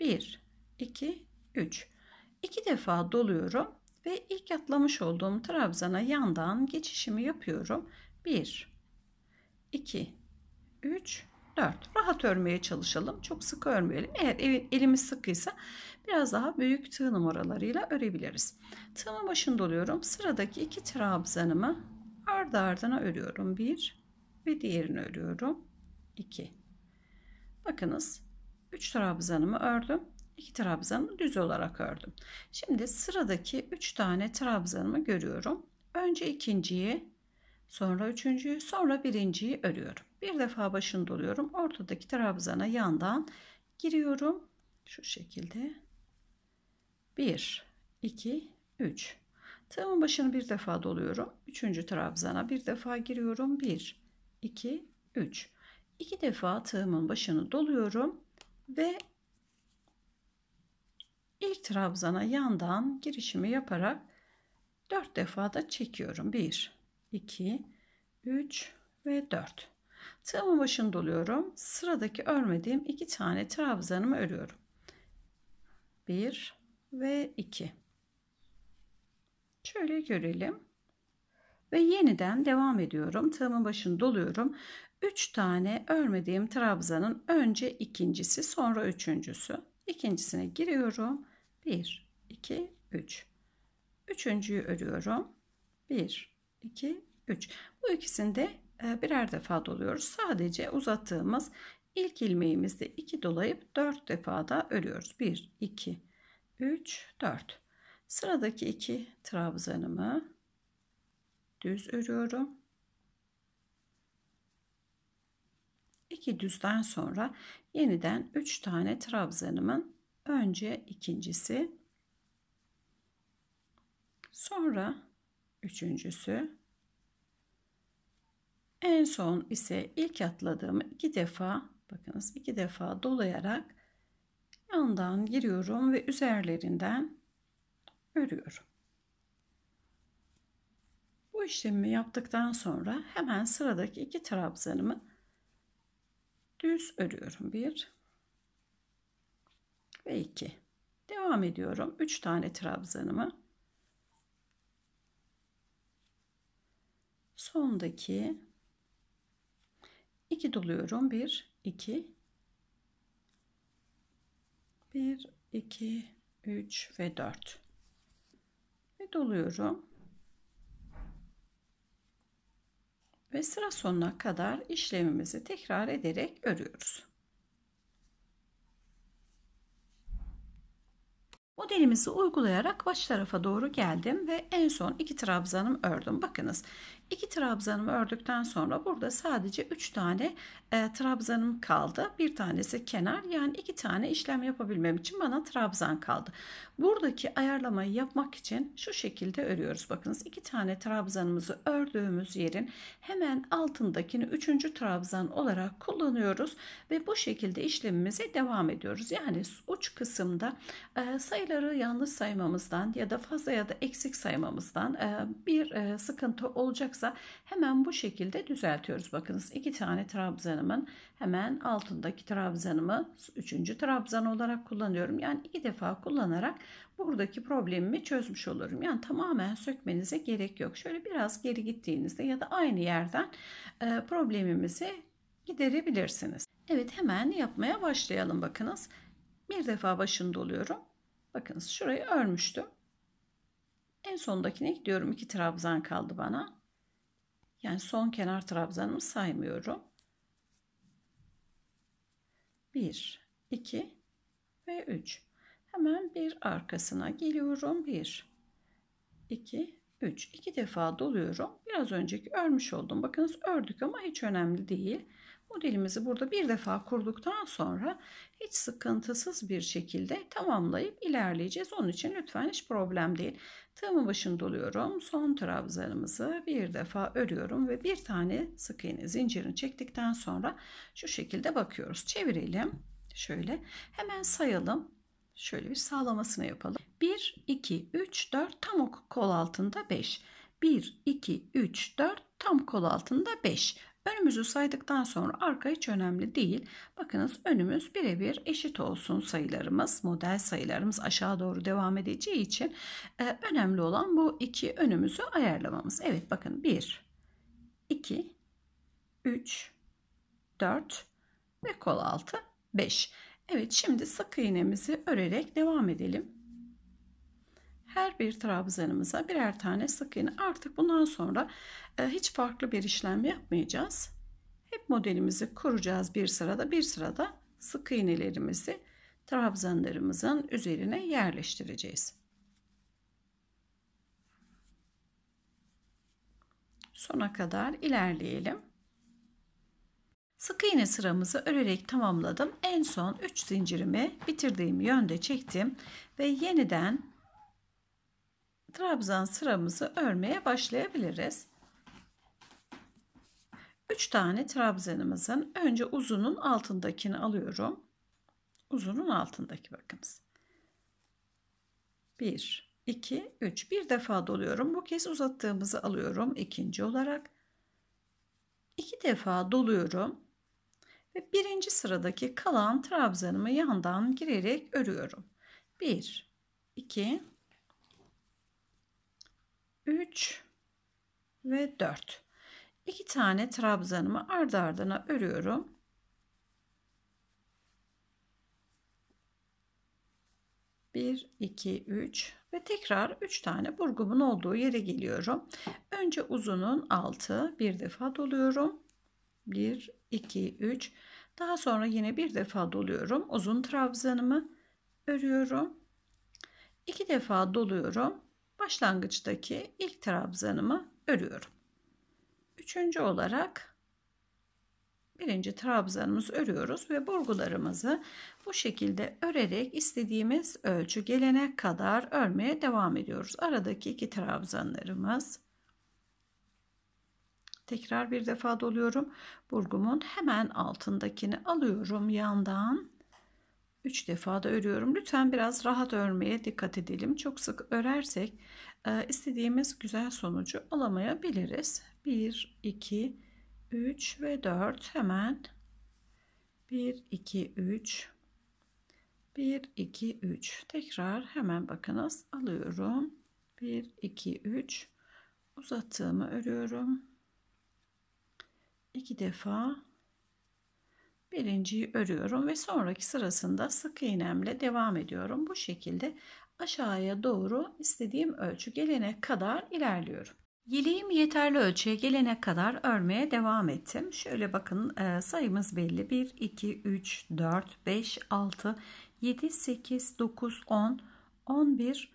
1, 2, 3. 2 defa doluyorum ve ilk atlamış olduğum trabzana yandan geçişimi yapıyorum. 1, 2, 3, 4. Rahat örmeye çalışalım. Çok sıkı örmeyelim. Eğer elimiz sıkıysa biraz daha büyük tığ numaralarıyla örebiliriz. Tığımı başını doluyorum. Sıradaki iki trabzanımı ardı ardına örüyorum. Bir ve diğerini örüyorum. İki. Bakınız üç trabzanımı ördüm. İki trabzanımı düz olarak ördüm. Şimdi sıradaki üç tane trabzanımı görüyorum. Önce ikinciyi, sonra üçüncüyü, sonra birinciyi örüyorum. Bir defa başını doluyorum. Ortadaki trabzana yandan giriyorum. Şu şekilde 1, 2, 3. Tığımın başını bir defa doluyorum. Üçüncü trabzana bir defa giriyorum. 1, 2, 3. 2 defa tığımın başını doluyorum ve ilk trabzana yandan girişimi yaparak 4 defa da çekiyorum. 1, 2, 3 ve 4. Tığımın başını doluyorum. Sıradaki örmediğim iki tane trabzanımı örüyorum. 1, ve 2. Şöyle görelim. Ve yeniden devam ediyorum. Tığımın başını doluyorum. 3 tane örmediğim trabzanın önce ikincisi sonra üçüncüsü. İkincisine giriyorum. 1, 2, 3. Üçüncüyü örüyorum. 1, 2, 3. Bu ikisini de e, birer defa doluyoruz. Sadece uzattığımız ilk ilmeğimizde 2 dolayıp 4 defa da örüyoruz. 1, 2, 3. 3, 4. Sıradaki iki trabzanımı düz örüyorum. İki düzden sonra yeniden 3 tane trabzanımın önce ikincisi sonra üçüncüsü en son ise ilk atladığımı iki defa bakınız iki defa dolayarak yandan giriyorum ve üzerlerinden örüyorum. Bu işlemi yaptıktan sonra hemen sıradaki iki trabzanımı düz örüyorum. Bir ve iki. Devam ediyorum. Üç tane trabzanımı sondaki iki doluyorum. Bir, iki, 1 2 3 ve 4 ve doluyorum ve sıra sonuna kadar işlemimizi tekrar ederek örüyoruz. Modelimizi uygulayarak baş tarafa doğru geldim ve en son iki trabzanım ördüm. Bakınız İki trabzanımı ördükten sonra burada sadece üç tane e, trabzanım kaldı. Bir tanesi kenar yani iki tane işlem yapabilmem için bana trabzan kaldı. Buradaki ayarlamayı yapmak için şu şekilde örüyoruz. Bakınız iki tane trabzanımızı ördüğümüz yerin hemen altındakini üçüncü trabzan olarak kullanıyoruz ve bu şekilde işlemimize devam ediyoruz. Yani uç kısımda e, sayıları yanlış saymamızdan ya da fazla ya da eksik saymamızdan e, bir e, sıkıntı olacak olacaksa hemen bu şekilde düzeltiyoruz. Bakınız iki tane trabzanımın hemen altındaki trabzanımı üçüncü trabzan olarak kullanıyorum. Yani iki defa kullanarak buradaki problemimi çözmüş olurum. Yani tamamen sökmenize gerek yok. Şöyle biraz geri gittiğinizde ya da aynı yerden e, problemimizi giderebilirsiniz. Evet hemen yapmaya başlayalım bakınız. Bir defa başını doluyorum. Bakınız şurayı örmüştüm. En sondakine gidiyorum. iki trabzan kaldı bana. Yani son kenar trabzanımı saymıyorum. 1, 2 ve 3. Hemen bir arkasına geliyorum. 1, 2, 3. 2 defa doluyorum. Biraz önceki örmüş oldum. Bakınız ördük ama hiç önemli değil. Modelimizi burada bir defa kurduktan sonra hiç sıkıntısız bir şekilde tamamlayıp ilerleyeceğiz. Onun için lütfen hiç problem değil. Tığımın başını doluyorum. Son trabzanımızı bir defa örüyorum ve bir tane sık iğne zincirini çektikten sonra şu şekilde bakıyoruz. Çevirelim. Şöyle hemen sayalım. Şöyle bir sağlamasını yapalım. 1, 2, 3, 4 tam kol altında 5. 1, 2, 3, 4 tam kol altında 5. Önümüzü saydıktan sonra arka hiç önemli değil. Bakınız önümüz birebir eşit olsun sayılarımız. Model sayılarımız aşağı doğru devam edeceği için e, önemli olan bu iki önümüzü ayarlamamız. Evet bakın 1, 2, 3, 4 ve kol altı 5. Evet şimdi sık iğnemizi örerek devam edelim her bir trabzanımıza birer tane sık iğne. Artık bundan sonra e, hiç farklı bir işlem yapmayacağız. Hep modelimizi kuracağız bir sırada. Bir sırada sık iğnelerimizi trabzanlarımızın üzerine yerleştireceğiz. Sona kadar ilerleyelim. Sık iğne sıramızı örerek tamamladım. En son 3 zincirimi bitirdiğim yönde çektim ve yeniden trabzan sıramızı örmeye başlayabiliriz. 3 tane trabzanımızın önce uzunun altındakini alıyorum. Uzunun altındaki bakınız. 1 2 3 bir defa doluyorum. Bu kez uzattığımızı alıyorum ikinci olarak. 2 iki defa doluyorum ve birinci sıradaki kalan trabzanımı yandan girerek örüyorum. 1 2 3 ve 4. 2 tane trabzanımı ardı ardına örüyorum. Bir, iki, üç ve tekrar üç tane burgumun olduğu yere geliyorum. Önce uzunun altı bir defa doluyorum. Bir, iki, üç. Daha sonra yine bir defa doluyorum. Uzun trabzanımı örüyorum. İki defa doluyorum başlangıçtaki ilk trabzanımı örüyorum. Üçüncü olarak birinci trabzanımızı örüyoruz ve burgularımızı bu şekilde örerek istediğimiz ölçü gelene kadar örmeye devam ediyoruz. Aradaki iki trabzanlarımız tekrar bir defa doluyorum. Burgumun hemen altındakini alıyorum yandan 3 defa da örüyorum. Lütfen biraz rahat örmeye dikkat edelim. Çok sık örersek e, istediğimiz güzel sonucu alamayabiliriz. 1, 2, 3 ve 4 hemen 1, 2, 3 1, 2, 3 tekrar hemen bakınız alıyorum 1, 2, 3 uzattığımı örüyorum 2 defa birinciyi örüyorum ve sonraki sırasında sık iğnemle devam ediyorum. Bu şekilde aşağıya doğru istediğim ölçü gelene kadar ilerliyorum. Yeleğim yeterli ölçüye gelene kadar örmeye devam ettim. Şöyle bakın e, sayımız belli. 1, 2, 3, 4, 5, 6, 7, 8, 9, 10, 11,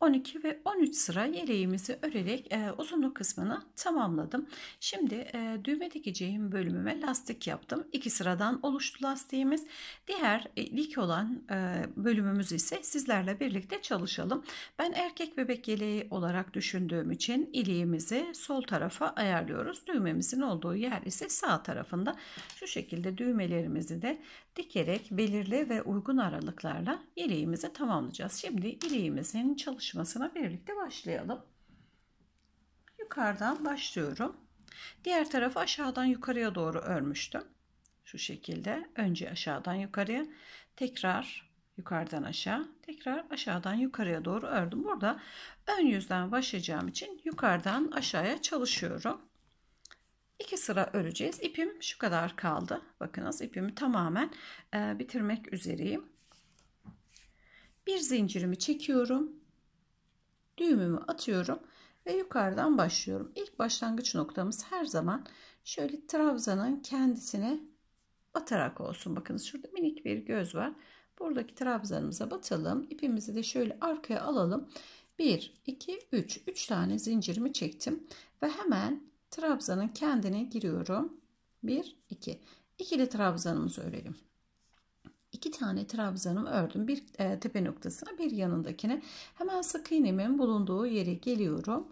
12 ve 13 sıra yeleğimizi örerek e, uzunluk kısmını tamamladım. Şimdi e, düğme dikeceğim bölümüme lastik yaptım. 2 sıradan oluştu lastiğimiz. Diğer e, olan e, bölümümüz ise sizlerle birlikte çalışalım. Ben erkek bebek yeleği olarak düşündüğüm için iliğimizi sol tarafa ayarlıyoruz. Düğmemizin olduğu yer ise sağ tarafında. Şu şekilde düğmelerimizi de dikerek belirli ve uygun aralıklarla yeleğimizi tamamlayacağız. Şimdi iliğimizin çalışması çalışmasına birlikte başlayalım. Yukarıdan başlıyorum. Diğer tarafı aşağıdan yukarıya doğru örmüştüm. Şu şekilde önce aşağıdan yukarıya tekrar yukarıdan aşağı tekrar aşağıdan yukarıya doğru ördüm. Burada ön yüzden başlayacağım için yukarıdan aşağıya çalışıyorum. İki sıra öreceğiz. İpim şu kadar kaldı. Bakınız ipimi tamamen e, bitirmek üzereyim. Bir zincirimi çekiyorum. Düğümümü atıyorum ve yukarıdan başlıyorum. İlk başlangıç noktamız her zaman şöyle trabzanın kendisine batarak olsun. Bakın şurada minik bir göz var. Buradaki trabzanımıza batalım. İpimizi de şöyle arkaya alalım. 1, 2, 3. 3 tane zincirimi çektim. Ve hemen trabzanın kendine giriyorum. 1, 2. İkili trabzanımızı örelim iki tane trabzanımı ördüm. Bir e, tepe noktasına bir yanındakine. Hemen sık iğnemin bulunduğu yere geliyorum.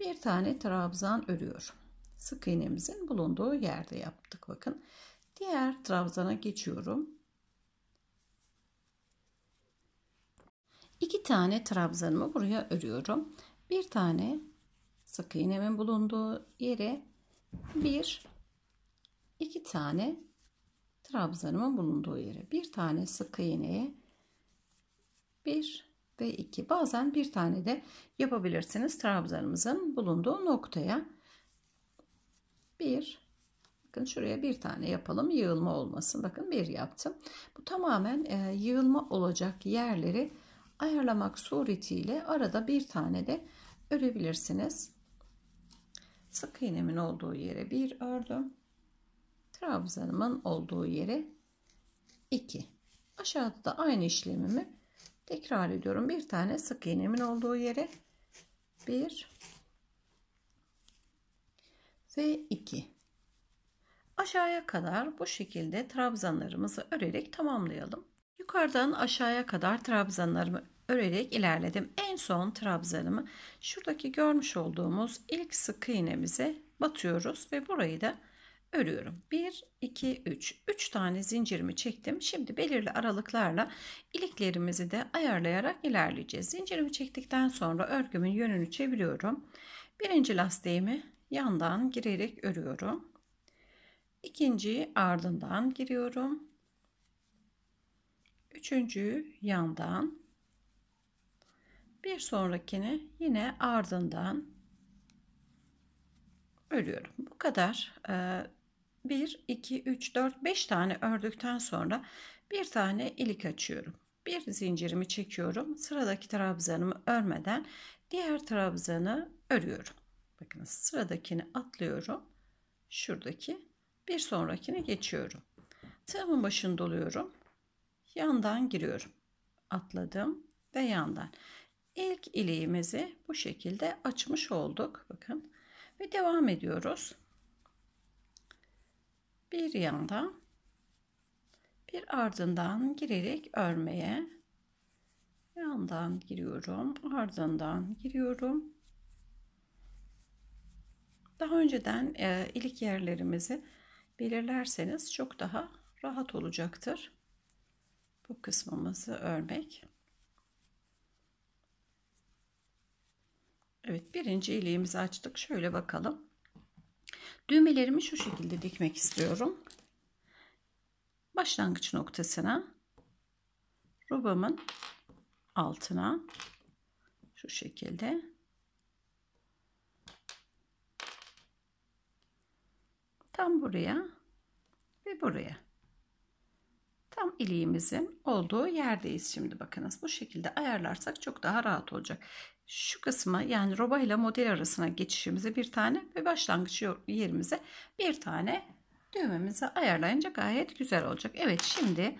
Bir tane trabzan örüyorum. Sık iğnemizin bulunduğu yerde yaptık bakın. Diğer trabzana geçiyorum. İki tane trabzanımı buraya örüyorum. Bir tane sık iğnemin bulunduğu yere bir iki tane trabzanımın bulunduğu yere bir tane sık iğneye bir ve iki bazen bir tane de yapabilirsiniz trabzanımızın bulunduğu noktaya bir bakın şuraya bir tane yapalım yığılma olmasın bakın bir yaptım bu tamamen e, yığılma olacak yerleri ayarlamak suretiyle arada bir tane de örebilirsiniz sık iğnemin olduğu yere bir ördüm trabzanımın olduğu yere 2 aşağıda da aynı işlemimi tekrar ediyorum bir tane sık iğnemin olduğu yere 1 ve 2 aşağıya kadar bu şekilde trabzanlarımızı örerek tamamlayalım yukarıdan aşağıya kadar trabzanlarımı örerek ilerledim en son trabzanımı şuradaki görmüş olduğumuz ilk sık iğnemize batıyoruz ve burayı da örüyorum. 1, 2, 3. 3 tane zincirimi çektim. Şimdi belirli aralıklarla iliklerimizi de ayarlayarak ilerleyeceğiz. Zincirimi çektikten sonra örgümün yönünü çeviriyorum. Birinci lastiğimi yandan girerek örüyorum. İkinciyi ardından giriyorum. Üçüncüyü yandan. Bir sonrakini yine ardından örüyorum. Bu kadar e, 1, 2, 3, 4, 5 tane ördükten sonra bir tane ilik açıyorum. Bir zincirimi çekiyorum. Sıradaki trabzanımı örmeden diğer trabzanı örüyorum. Bakın sıradakini atlıyorum. Şuradaki bir sonrakine geçiyorum. Tığımın başını doluyorum. Yandan giriyorum. Atladım ve yandan. İlk iliğimizi bu şekilde açmış olduk. Bakın ve devam ediyoruz bir yanda bir ardından girerek örmeye yandan giriyorum ardından giriyorum daha önceden e, ilik yerlerimizi belirlerseniz çok daha rahat olacaktır bu kısmımızı örmek Evet birinci iliğimizi açtık şöyle bakalım Düğmelerimi şu şekilde dikmek istiyorum. Başlangıç noktasına rubamın altına şu şekilde tam buraya ve buraya tam iliğimizin olduğu yerdeyiz şimdi bakınız bu şekilde ayarlarsak çok daha rahat olacak şu kısmı yani roba ile model arasına geçişimize bir tane ve başlangıç yerimize bir tane düğmemizi ayarlayınca gayet güzel olacak. Evet şimdi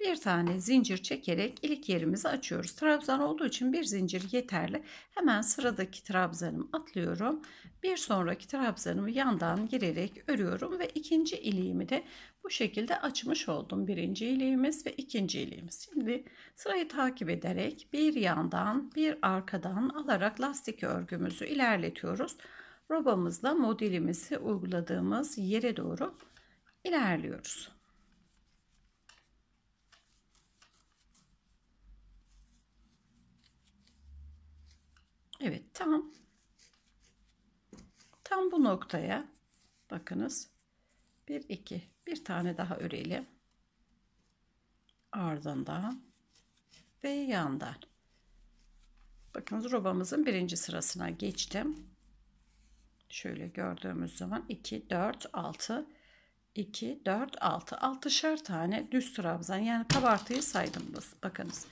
bir tane zincir çekerek ilik yerimizi açıyoruz. Trabzan olduğu için bir zincir yeterli. Hemen sıradaki trabzanımı atlıyorum. Bir sonraki trabzanımı yandan girerek örüyorum ve ikinci iliğimi de bu şekilde açmış oldum. Birinci iliğimiz ve ikinci iliğimiz. Şimdi sırayı takip ederek bir yandan bir arkadan alarak lastik örgümüzü ilerletiyoruz. Robamızla modelimizi uyguladığımız yere doğru ilerliyoruz. Evet tam tam bu noktaya bakınız 1 2 bir tane daha örelim. Ardından ve yandan. Bakınız robamızın birinci sırasına geçtim. Şöyle gördüğümüz zaman 2 4 6 2 4 6 6'şer tane düz trabzan yani kabartıyı saydım Bakınız.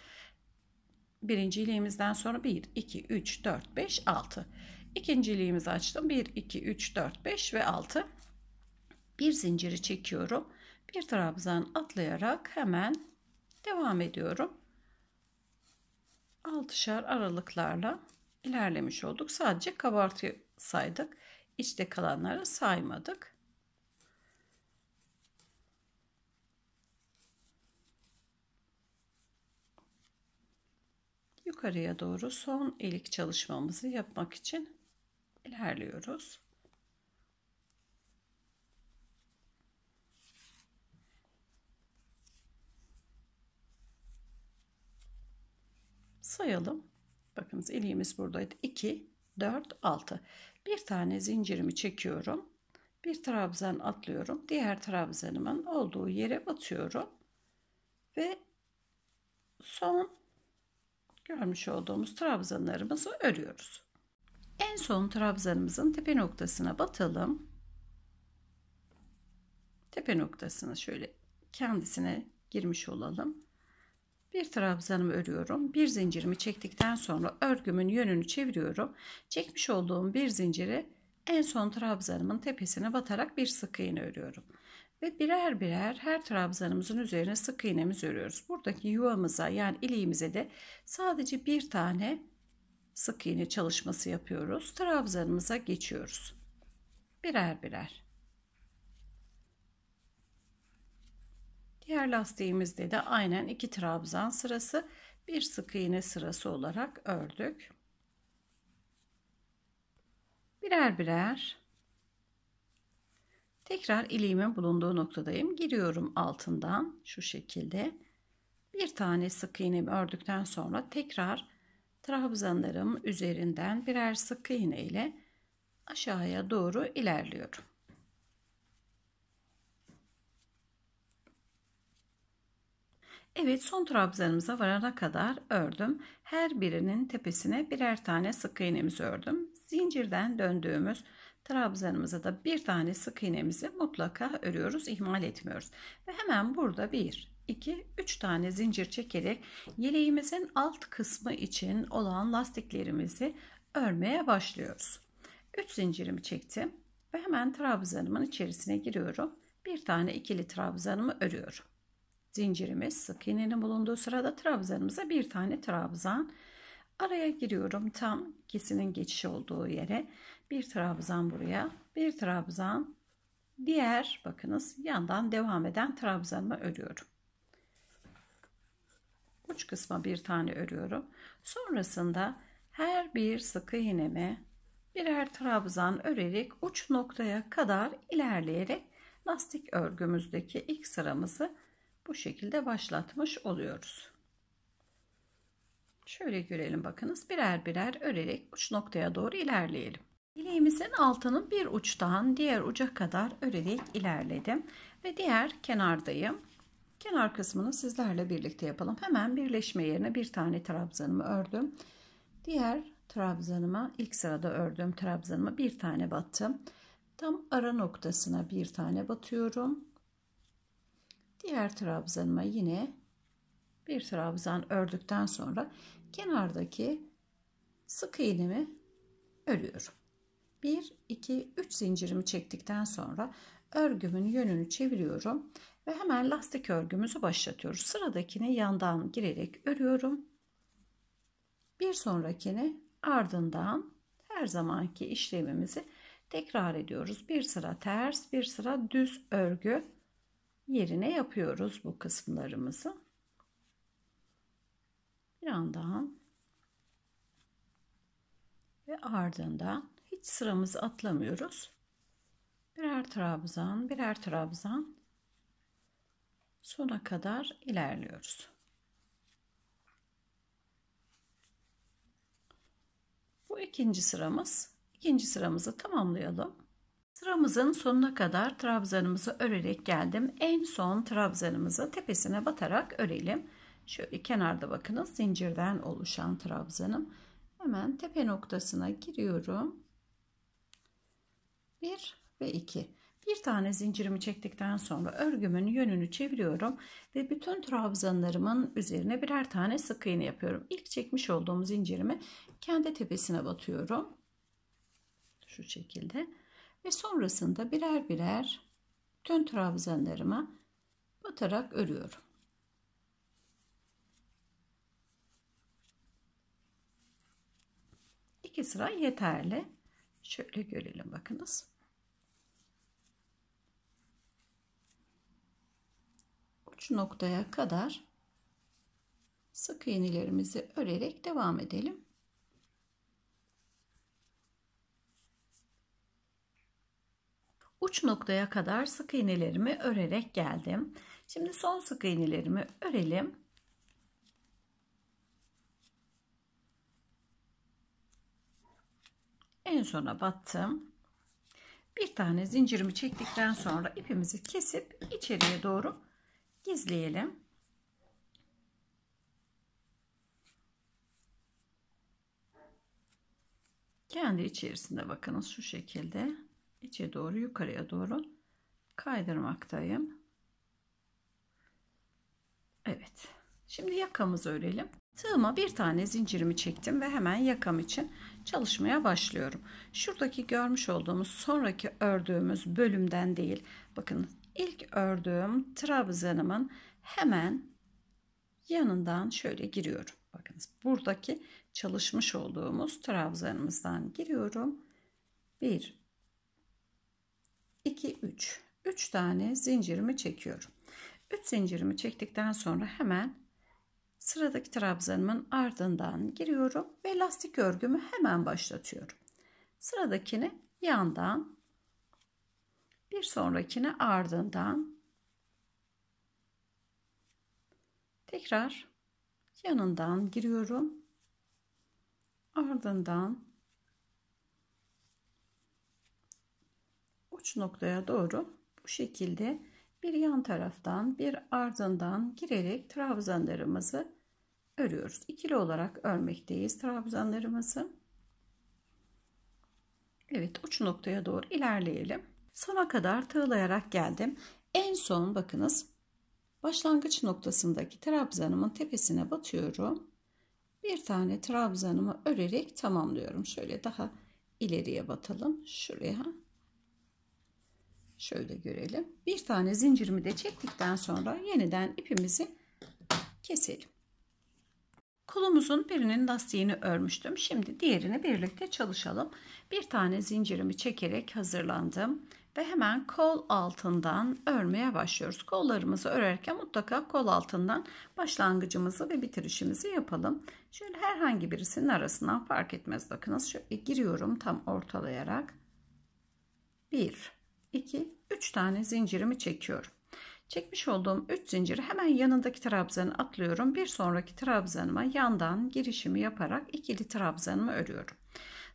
Birinci iliğimizden sonra 1, 2, 3, 4, 5, 6. İkinci iliğimizi açtım. 1, 2, 3, 4, 5 ve 6. Bir zinciri çekiyorum. Bir trabzan atlayarak hemen devam ediyorum. 6'şar aralıklarla ilerlemiş olduk. Sadece kabartı saydık. İçte kalanları saymadık. yukarıya doğru son ilik çalışmamızı yapmak için ilerliyoruz. Sayalım. Bakınız iliğimiz buradaydı. 2, 4, 6. Bir tane zincirimi çekiyorum. Bir trabzan atlıyorum. Diğer trabzanımın olduğu yere batıyorum. Ve son görmüş olduğumuz trabzanlarımızı örüyoruz. En son trabzanımızın tepe noktasına batalım. Tepe noktasına şöyle kendisine girmiş olalım. Bir trabzanımı örüyorum. Bir zincirimi çektikten sonra örgümün yönünü çeviriyorum. Çekmiş olduğum bir zinciri en son trabzanımın tepesine batarak bir sık iğne örüyorum. Ve birer birer her trabzanımızın üzerine sık iğnemizi örüyoruz. Buradaki yuvamıza yani iliğimize de sadece bir tane sık iğne çalışması yapıyoruz. Trabzanımıza geçiyoruz. Birer birer. Diğer lastiğimizde de aynen iki trabzan sırası bir sık iğne sırası olarak ördük. Birer birer Tekrar iliğimin bulunduğu noktadayım. Giriyorum altından şu şekilde. Bir tane sık iğnemi ördükten sonra tekrar trabzanlarım üzerinden birer sık iğne ile aşağıya doğru ilerliyorum. Evet son trabzanımıza varana kadar ördüm. Her birinin tepesine birer tane sık iğnemizi ördüm. Zincirden döndüğümüz Trabzanımıza da bir tane sık iğnemizi mutlaka örüyoruz, ihmal etmiyoruz. Ve hemen burada bir, iki, üç tane zincir çekerek yeleğimizin alt kısmı için olan lastiklerimizi örmeye başlıyoruz. Üç zincirimi çektim ve hemen trabzanımın içerisine giriyorum. Bir tane ikili trabzanımı örüyorum. Zincirimiz sık iğnenin bulunduğu sırada trabzanımıza bir tane trabzan araya giriyorum tam kesinin geçiş olduğu yere bir trabzan buraya, bir trabzan diğer bakınız yandan devam eden trabzanımı örüyorum. Uç kısma bir tane örüyorum. Sonrasında her bir sık iğnemi birer trabzan örerek uç noktaya kadar ilerleyerek lastik örgümüzdeki ilk sıramızı bu şekilde başlatmış oluyoruz. Şöyle görelim bakınız birer birer örerek uç noktaya doğru ilerleyelim. Dileğimizin altının bir uçtan diğer uca kadar örerek ilerledim ve diğer kenardayım. Kenar kısmını sizlerle birlikte yapalım. Hemen birleşme yerine bir tane trabzanımı ördüm. Diğer trabzanıma ilk sırada ördüğüm trabzanıma bir tane battım. Tam ara noktasına bir tane batıyorum. Diğer trabzanıma yine bir trabzan ördükten sonra kenardaki sık iğnemi örüyorum. 1 2 3 zincirimi çektikten sonra örgümün yönünü çeviriyorum ve hemen lastik örgümüzü başlatıyoruz. Sıradakini yandan girerek örüyorum. Bir sonrakini ardından her zamanki işlemimizi tekrar ediyoruz. Bir sıra ters, bir sıra düz örgü yerine yapıyoruz bu kısımlarımızı. Bir yandan ve ardından hiç sıramızı atlamıyoruz. Birer trabzan, birer trabzan sona kadar ilerliyoruz. Bu ikinci sıramız. İkinci sıramızı tamamlayalım. Sıramızın sonuna kadar trabzanımızı örerek geldim. En son trabzanımızı tepesine batarak örelim. Şöyle kenarda bakınız zincirden oluşan trabzanım. Hemen tepe noktasına giriyorum. 1 ve 2. Bir tane zincirimi çektikten sonra örgümün yönünü çeviriyorum ve bütün trabzanlarımın üzerine birer tane sık iğne yapıyorum. İlk çekmiş olduğum zincirimi kendi tepesine batıyorum. Şu şekilde. Ve sonrasında birer birer tüm trabzanlarıma batarak örüyorum. İki sıra yeterli. Şöyle görelim bakınız. Uç noktaya kadar sık iğnelerimizi örerek devam edelim. Uç noktaya kadar sık iğnelerimi örerek geldim. Şimdi son sık iğnelerimi örelim. En sona battım. Bir tane zincirimi çektikten sonra ipimizi kesip içeriye doğru gizleyelim. Kendi içerisinde bakınız şu şekilde içe doğru yukarıya doğru kaydırmaktayım. Evet. Şimdi yakamızı örelim. Tığıma bir tane zincirimi çektim ve hemen yakam için çalışmaya başlıyorum. Şuradaki görmüş olduğumuz sonraki ördüğümüz bölümden değil. Bakın ilk ördüğüm trabzanımın hemen yanından şöyle giriyorum. Bakınız buradaki çalışmış olduğumuz trabzanımızdan giriyorum. 1 2 3 3 tane zincirimi çekiyorum. 3 zincirimi çektikten sonra hemen sıradaki trabzanımın ardından giriyorum ve lastik örgümü hemen başlatıyorum. Sıradakini yandan bir sonrakine ardından tekrar yanından giriyorum. Ardından uç noktaya doğru bu şekilde bir yan taraftan bir ardından girerek trabzanlarımızı örüyoruz. İkili olarak örmekteyiz trabzanlarımızı. Evet uç noktaya doğru ilerleyelim. Sona kadar tığlayarak geldim. En son bakınız başlangıç noktasındaki trabzanımın tepesine batıyorum. Bir tane trabzanımı örerek tamamlıyorum. Şöyle daha ileriye batalım. Şuraya şöyle görelim. Bir tane zincirimi de çektikten sonra yeniden ipimizi keselim. Kolumuzun birinin lastiğini örmüştüm. Şimdi diğerini birlikte çalışalım. Bir tane zincirimi çekerek hazırlandım ve hemen kol altından örmeye başlıyoruz. Kollarımızı örerken mutlaka kol altından başlangıcımızı ve bitirişimizi yapalım. Şöyle herhangi birisinin arasından fark etmez. Bakınız şöyle giriyorum tam ortalayarak. 1, 2, 3 tane zincirimi çekiyorum. Çekmiş olduğum 3 zinciri hemen yanındaki trabzanı atlıyorum. Bir sonraki trabzanıma yandan girişimi yaparak ikili trabzanımı örüyorum.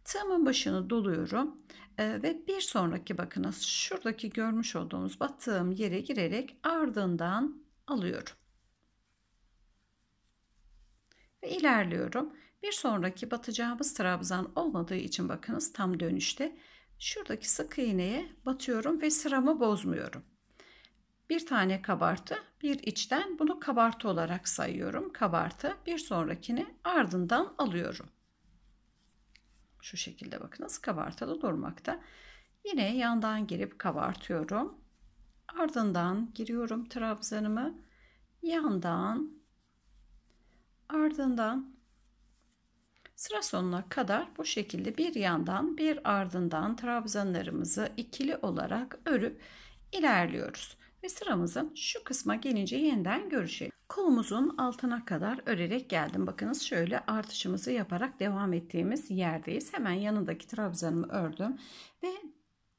Tığımın başını doluyorum. E, ve bir sonraki bakınız şuradaki görmüş olduğumuz battığım yere girerek ardından alıyorum. Ve ilerliyorum. Bir sonraki batacağımız trabzan olmadığı için bakınız tam dönüşte şuradaki sık iğneye batıyorum ve sıramı bozmuyorum. Bir tane kabartı, bir içten bunu kabartı olarak sayıyorum. Kabartı bir sonrakini ardından alıyorum. Şu şekilde bakın nasıl kabartılı durmakta. Yine yandan girip kabartıyorum. Ardından giriyorum trabzanımı. Yandan ardından sıra sonuna kadar bu şekilde bir yandan bir ardından trabzanlarımızı ikili olarak örüp ilerliyoruz. Ve sıramızın şu kısma gelince yeniden görüşelim kolumuzun altına kadar örerek geldim. Bakınız şöyle artışımızı yaparak devam ettiğimiz yerdeyiz. Hemen yanındaki trabzanımı ördüm ve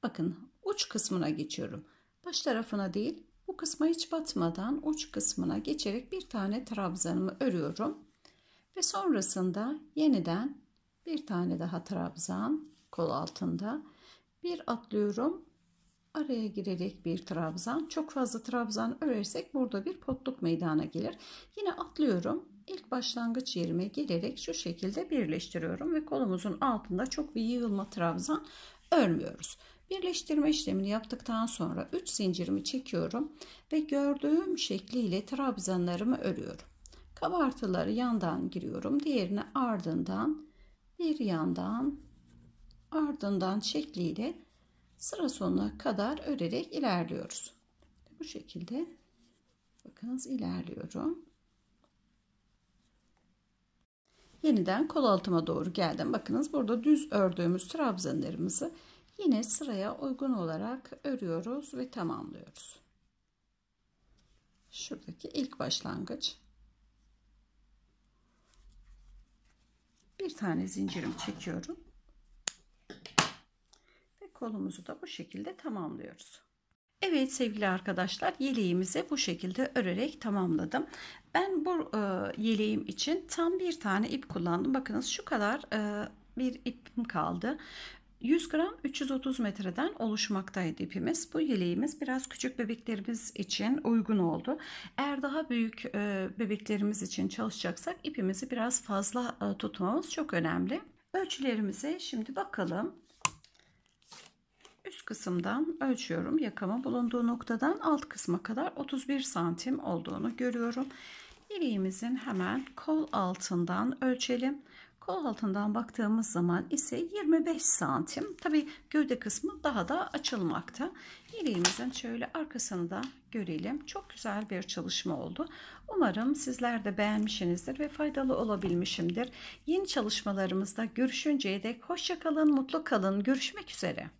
bakın uç kısmına geçiyorum. Baş tarafına değil bu kısma hiç batmadan uç kısmına geçerek bir tane trabzanımı örüyorum. Ve sonrasında yeniden bir tane daha trabzan kol altında bir atlıyorum araya girerek bir trabzan. Çok fazla trabzan örersek burada bir potluk meydana gelir. Yine atlıyorum. İlk başlangıç yerime gelerek şu şekilde birleştiriyorum ve kolumuzun altında çok bir yığılma trabzan örmüyoruz. Birleştirme işlemini yaptıktan sonra 3 zincirimi çekiyorum ve gördüğüm şekliyle trabzanlarımı örüyorum. Kabartıları yandan giriyorum. Diğerini ardından bir yandan ardından şekliyle sıra sonuna kadar örerek ilerliyoruz. Bu şekilde bakınız ilerliyorum. Yeniden kol altıma doğru geldim. Bakınız burada düz ördüğümüz trabzanlarımızı yine sıraya uygun olarak örüyoruz ve tamamlıyoruz. Şuradaki ilk başlangıç. Bir tane zincirim çekiyorum kolumuzu da bu şekilde tamamlıyoruz. Evet sevgili arkadaşlar yeleğimizi bu şekilde örerek tamamladım. Ben bu e, yeleğim için tam bir tane ip kullandım. Bakınız şu kadar e, bir ipim kaldı. 100 gram 330 metreden oluşmaktaydı ipimiz. Bu yeleğimiz biraz küçük bebeklerimiz için uygun oldu. Eğer daha büyük e, bebeklerimiz için çalışacaksak ipimizi biraz fazla e, tutmamız çok önemli. Ölçülerimize şimdi bakalım. Üst kısımdan ölçüyorum. Yakama bulunduğu noktadan alt kısma kadar 31 santim olduğunu görüyorum. İliğimizin hemen kol altından ölçelim. Kol altından baktığımız zaman ise 25 santim. Tabi gövde kısmı daha da açılmakta. İliğimizin şöyle arkasını da görelim. Çok güzel bir çalışma oldu. Umarım sizler de beğenmişsinizdir ve faydalı olabilmişimdir. Yeni çalışmalarımızda görüşünceye dek hoşçakalın, mutlu kalın. Görüşmek üzere.